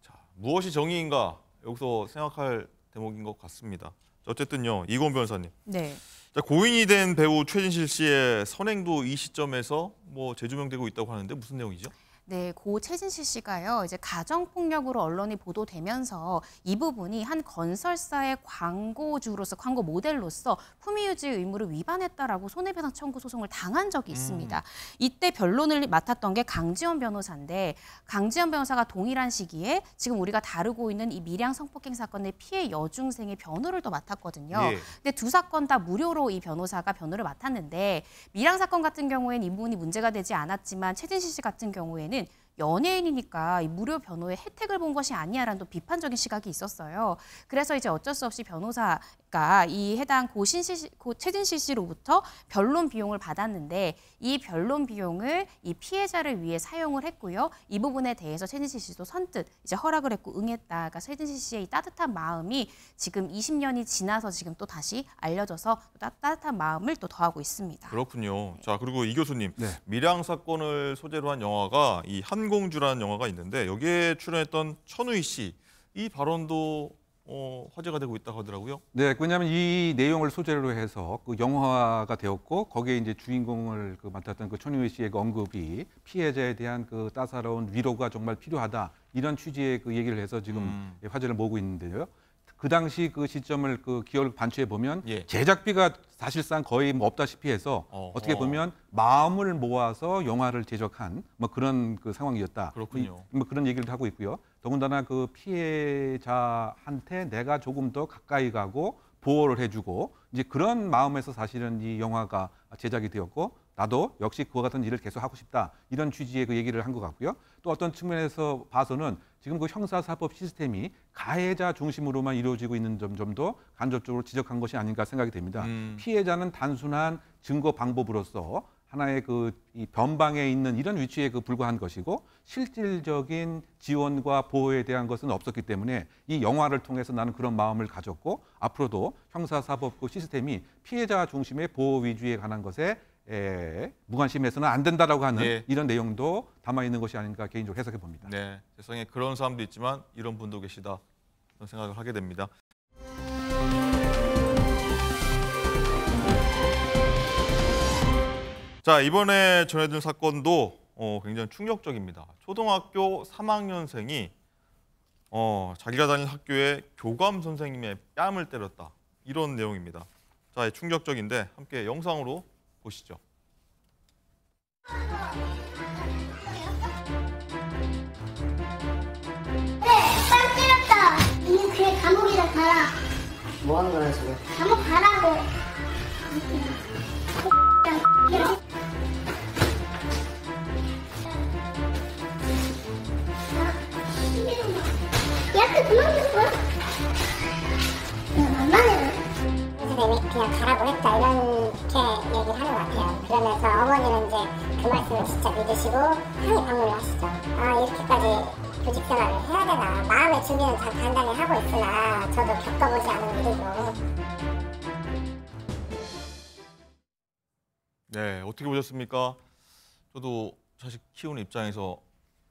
자, 무엇이 정의인가 여기서 생각할 대목인 것 같습니다. 어쨌든요, 이건 변사님. 네. 자, 고인이 된 배우 최진실 씨의 선행도 이 시점에서 뭐 재조명되고 있다고 하는데 무슨 내용이죠? 네, 고 최진실 씨가요. 이제 가정 폭력으로 언론이 보도되면서 이 부분이 한 건설사의 광고주로서 광고 모델로서 품위 유지 의무를 위반했다라고 손해배상 청구 소송을 당한 적이 있습니다. 음. 이때 변론을 맡았던 게 강지원 변호사인데 강지원 변호사가 동일한 시기에 지금 우리가 다루고 있는 이 밀양 성폭행 사건의 피해 여중생의 변호를 또 맡았거든요. 예. 근데 두 사건 다 무료로 이 변호사가 변호를 맡았는데 밀양 사건 같은 경우에는 이 부분이 문제가 되지 않았지만 최진실 씨 같은 경우에는 연예인이니까 무료 변호의 혜택을 본 것이 아니야라는 또 비판적인 시각이 있었어요. 그래서 이제 어쩔 수 없이 변호사 작가 이 해당 고신실 최진실 씨로부터 변론 비용을 받았는데 이 변론 비용을 이 피해자를 위해 사용을 했고요. 이 부분에 대해서 최진실 씨도 선뜻 이제 허락을 했고 응했다. 그러니까 최진실 씨의 이 따뜻한 마음이 지금 20년이 지나서 지금 또 다시 알려져서 따, 뜻한 마음을 또 더하고 있습니다. 그렇군요. 네. 자 그리고 이 교수님 네. 밀양 사건을 소재로 한 영화가 이 한공주라는 영화가 있는데 여기에 출연했던 천우희 씨. 이 발언도 어, 화제가 되고 있다고 하더라고요. 네, 왜냐하면 이 내용을 소재로 해서 그 영화가 되었고 거기에 이제 주인공을 그 맡았던 그 천유희 씨의 그 언급이 피해자에 대한 그 따사로운 위로가 정말 필요하다 이런 취지의 그 얘기를 해서 지금 음. 화제를 모으고 있는데요. 그 당시 그 시점을 그 기억을 반추해 보면 예. 제작비가 사실상 거의 뭐 없다시피 해서 어, 떻게 어. 보면 마음을 모아서 영화를 제작한 뭐 그런 그 상황이었다. 그렇군요. 뭐 그런 얘기를 하고 있고요. 더군다나 그 피해자한테 내가 조금 더 가까이 가고 보호를 해주고 이제 그런 마음에서 사실은 이 영화가 제작이 되었고 나도 역시 그와 같은 일을 계속 하고 싶다 이런 취지의 그 얘기를 한 것 같고요. 또 어떤 측면에서 봐서는 지금 그 형사사법 시스템이 가해자 중심으로만 이루어지고 있는 점점도 간접적으로 지적한 것이 아닌가 생각이 됩니다. 음. 피해자는 단순한 증거 방법으로서 하나의 그이 변방에 있는 이런 위치에 그 불과한 것이고 실질적인 지원과 보호에 대한 것은 없었기 때문에 이 영화를 통해서 나는 그런 마음을 가졌고 앞으로도 형사사법부 시스템이 피해자 중심의 보호 위주에 관한 것에 에, 무관심해서는 안 된다라고 하는 네. 이런 내용도 담아 있는 것이 아닌가 개인적으로 해석해 봅니다. 네, 세상에 그런 사람도 있지만 이런 분도 계시다. 생각을 하게 됩니다. 자 이번에 전해드 사건도 어, 굉장히 충격적입니다. 초등학교 3학년생이 어, 자기가 다닌 학교의 교감 선생님의 뺨을 때렸다. 이런 내용입니다. 자, 충격적인데 함께 영상으로 보시죠. 가라. 네, 뭐 하는 거야 지금? 감옥 가라고. 그냥 가라고 했다 이렇게 얘기를 하는 것 같아요. 그러면서 어머니는 이제 그 말씀을 진짜 믿으시고 항의 방문을 하시죠. 아 이렇게까지 조직 생활을 해야 되나 마음의 준비는 다 간단히 하고 있으나 저도 겪어보지 않은 일이고 네, 어떻게 보셨습니까? 저도 자식 키우는 입장에서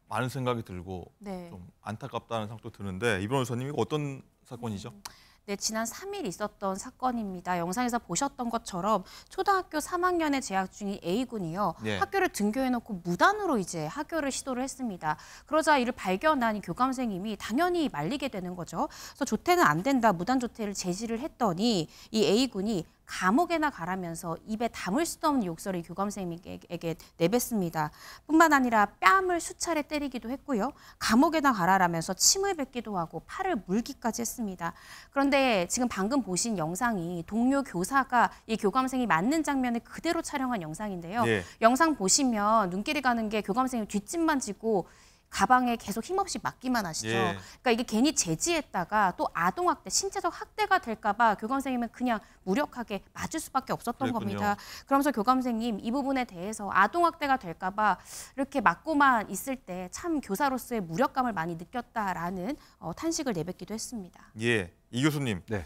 많은 생각이 들고 네. 좀 안타깝다는 생각도 드는데 이번 의사님 이 어떤 사건이죠? 음. 네, 지난 3일 있었던 사건입니다. 영상에서 보셨던 것처럼 초등학교 3학년에 재학 중인 A군이요. 네. 학교를 등교해놓고 무단으로 이제 학교를 시도를 했습니다. 그러자 이를 발견한 교감선생님이 당연히 말리게 되는 거죠. 그래서 조퇴는 안 된다, 무단 조퇴를 제지를 했더니 이 A군이 감옥에나 가라면서 입에 담을 수도 없는 욕설을 교감 선생님에게 내뱉습니다. 뿐만 아니라 뺨을 수차례 때리기도 했고요. 감옥에나 가라라면서 침을 뱉기도 하고 팔을 물기까지 했습니다. 그런데 지금 방금 보신 영상이 동료 교사가 이 교감 선생이 맞는 장면을 그대로 촬영한 영상인데요. 네. 영상 보시면 눈길이 가는 게 교감 선생님 뒷짐만 지고 가방에 계속 힘없이 맞기만 하시죠. 예. 그러니까 이게 괜히 제지했다가 또 아동 학대, 신체적 학대가 될까봐 교감 선생님은 그냥 무력하게 맞을 수밖에 없었던 그랬군요. 겁니다. 그러면서 교감 선생님 이 부분에 대해서 아동 학대가 될까봐 이렇게 맞고만 있을 때 참 교사로서의 무력감을 많이 느꼈다라는 어, 탄식을 내뱉기도 했습니다. 예, 이 교수님. 네.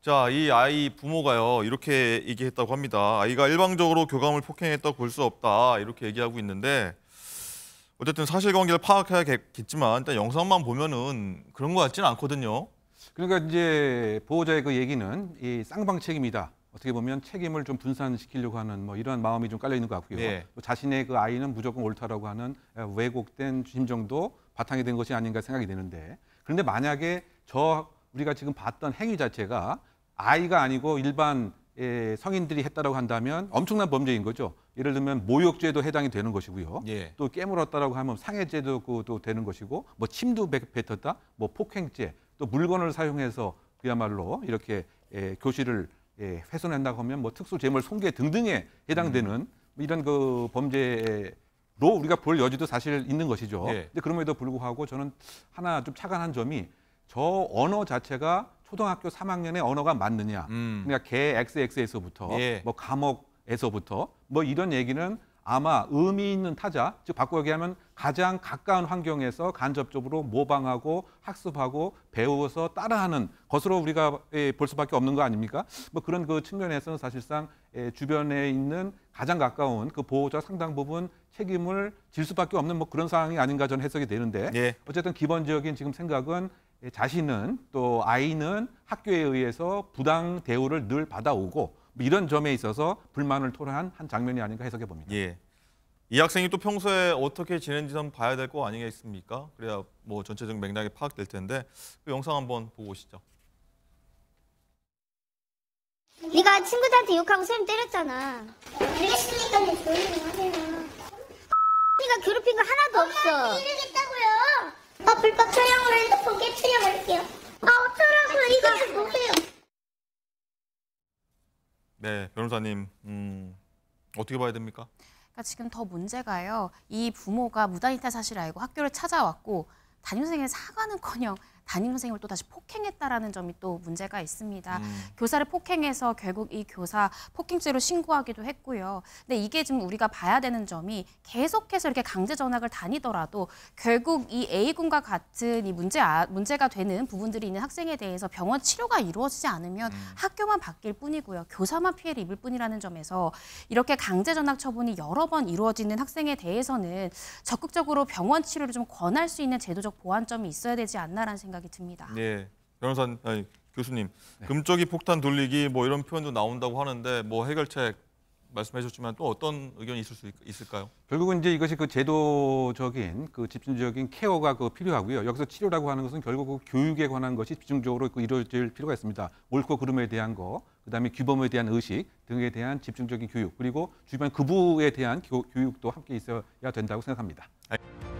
자, 이 아이 부모가요 이렇게 얘기했다고 합니다. 아이가 일방적으로 교감을 폭행했다고 볼 수 없다 이렇게 얘기하고 있는데 어쨌든 사실관계를 파악해야겠지만 일단 영상만 보면은 그런 것 같지는 않거든요. 그러니까 이제 보호자의 그 얘기는 이 쌍방 책임이다. 어떻게 보면 책임을 좀 분산시키려고 하는 뭐 이러한 마음이 좀 깔려 있는 것 같고요. 네. 또 자신의 그 아이는 무조건 옳다라고 하는 왜곡된 심정도 바탕이 된 것이 아닌가 생각이 되는데 그런데 만약에 저 우리가 지금 봤던 행위 자체가 아이가 아니고 일반 예, 성인들이 했다라고 한다면 엄청난 범죄인 거죠. 예를 들면 모욕죄도 해당이 되는 것이고요. 예. 또 깨물었다라고 하면 상해죄도 되는 것이고 뭐 침도 뱉었다, 뭐 폭행죄, 또 물건을 사용해서 그야말로 이렇게 예, 교실을 예, 훼손한다고 하면 뭐 특수 재물 손괴 등등에 해당되는 음. 이런 그 범죄로 우리가 볼 여지도 사실 있는 것이죠. 예. 근데 그럼에도 불구하고 저는 하나 좀착안한 점이 저 언어 자체가 초등학교 3학년의 언어가 맞느냐. 음. 그러니까 개 XX에서부터 예. 뭐 감옥에서부터 뭐 이런 얘기는 아마 의미 있는 타자, 즉 바꿔 얘기하면 가장 가까운 환경에서 간접적으로 모방하고 학습하고 배우어서 따라하는 것으로 우리가 예, 볼 수밖에 없는 거 아닙니까? 뭐 그런 그 측면에서는 사실상 예, 주변에 있는 가장 가까운 그 보호자 상당 부분 책임을 질 수밖에 없는 뭐 그런 상황이 아닌가 저는 해석이 되는데 예. 어쨌든 기본적인 지금 생각은 예, 자신은 또 아이는 학교에 의해서 부당 대우를 늘 받아오고 뭐 이런 점에 있어서 불만을 토로한 한 장면이 아닌가 해석해 봅니다. 예. 이 학생이 또 평소에 어떻게 지낸지 좀 봐야 될 거 아니겠습니까? 그래야 뭐 전체적인 맥락이 파악될 텐데 그 영상 한번 보고 오시죠. 네가 친구들한테 욕하고 쌤 때렸잖아. 그랬으니까 뭐 조용히 하세요. 네가 괴롭힌 거 하나도 없어. 이러겠다고요. 아 불법 촬영을 핸드폰 깨트려 버릴게요. 아어쩌라고 아, 이거 보세요. 네, 변호사님. 음, 어떻게 봐야 됩니까? 그러니까 지금 더 문제가요. 이 부모가 무단이탈 사실 알고 학교를 찾아왔고 담임선생의 사과는커녕 담임 선생님을 또 다시 폭행했다라는 점이 또 문제가 있습니다. 음. 교사를 폭행해서 결국 이 교사 폭행죄로 신고하기도 했고요. 근데 이게 지금 우리가 봐야 되는 점이 계속해서 이렇게 강제 전학을 다니더라도 결국 이 A 군과 같은 이 문제 아, 문제가 되는 부분들이 있는 학생에 대해서 병원 치료가 이루어지지 않으면 음. 학교만 바뀔 뿐이고요. 교사만 피해를 입을 뿐이라는 점에서 이렇게 강제 전학 처분이 여러 번 이루어지는 학생에 대해서는 적극적으로 병원 치료를 좀 권할 수 있는 제도적 보완점이 있어야 되지 않나라는 생각이 생각이 듭니다. 네, 예, 변호사 아니, 교수님, 네. 금쪽이 폭탄 돌리기 뭐 이런 표현도 나온다고 하는데 뭐 해결책 말씀해 주셨지만 또 어떤 의견이 있을 수 있, 을까요 결국은 이제 이것이 그 제도적인 그 집중적인 케어가 그 필요하고요. 여기서 치료라고 하는 것은 결국 그 교육에 관한 것이 집중적으로 그 이루어질 필요가 있습니다. 옳고 그름에 대한 거, 그다음에 규범에 대한 의식 등에 대한 집중적인 교육, 그리고 주변 그부에 대한 교, 육도 함께 있어야 된다고 생각합니다. 알... 아,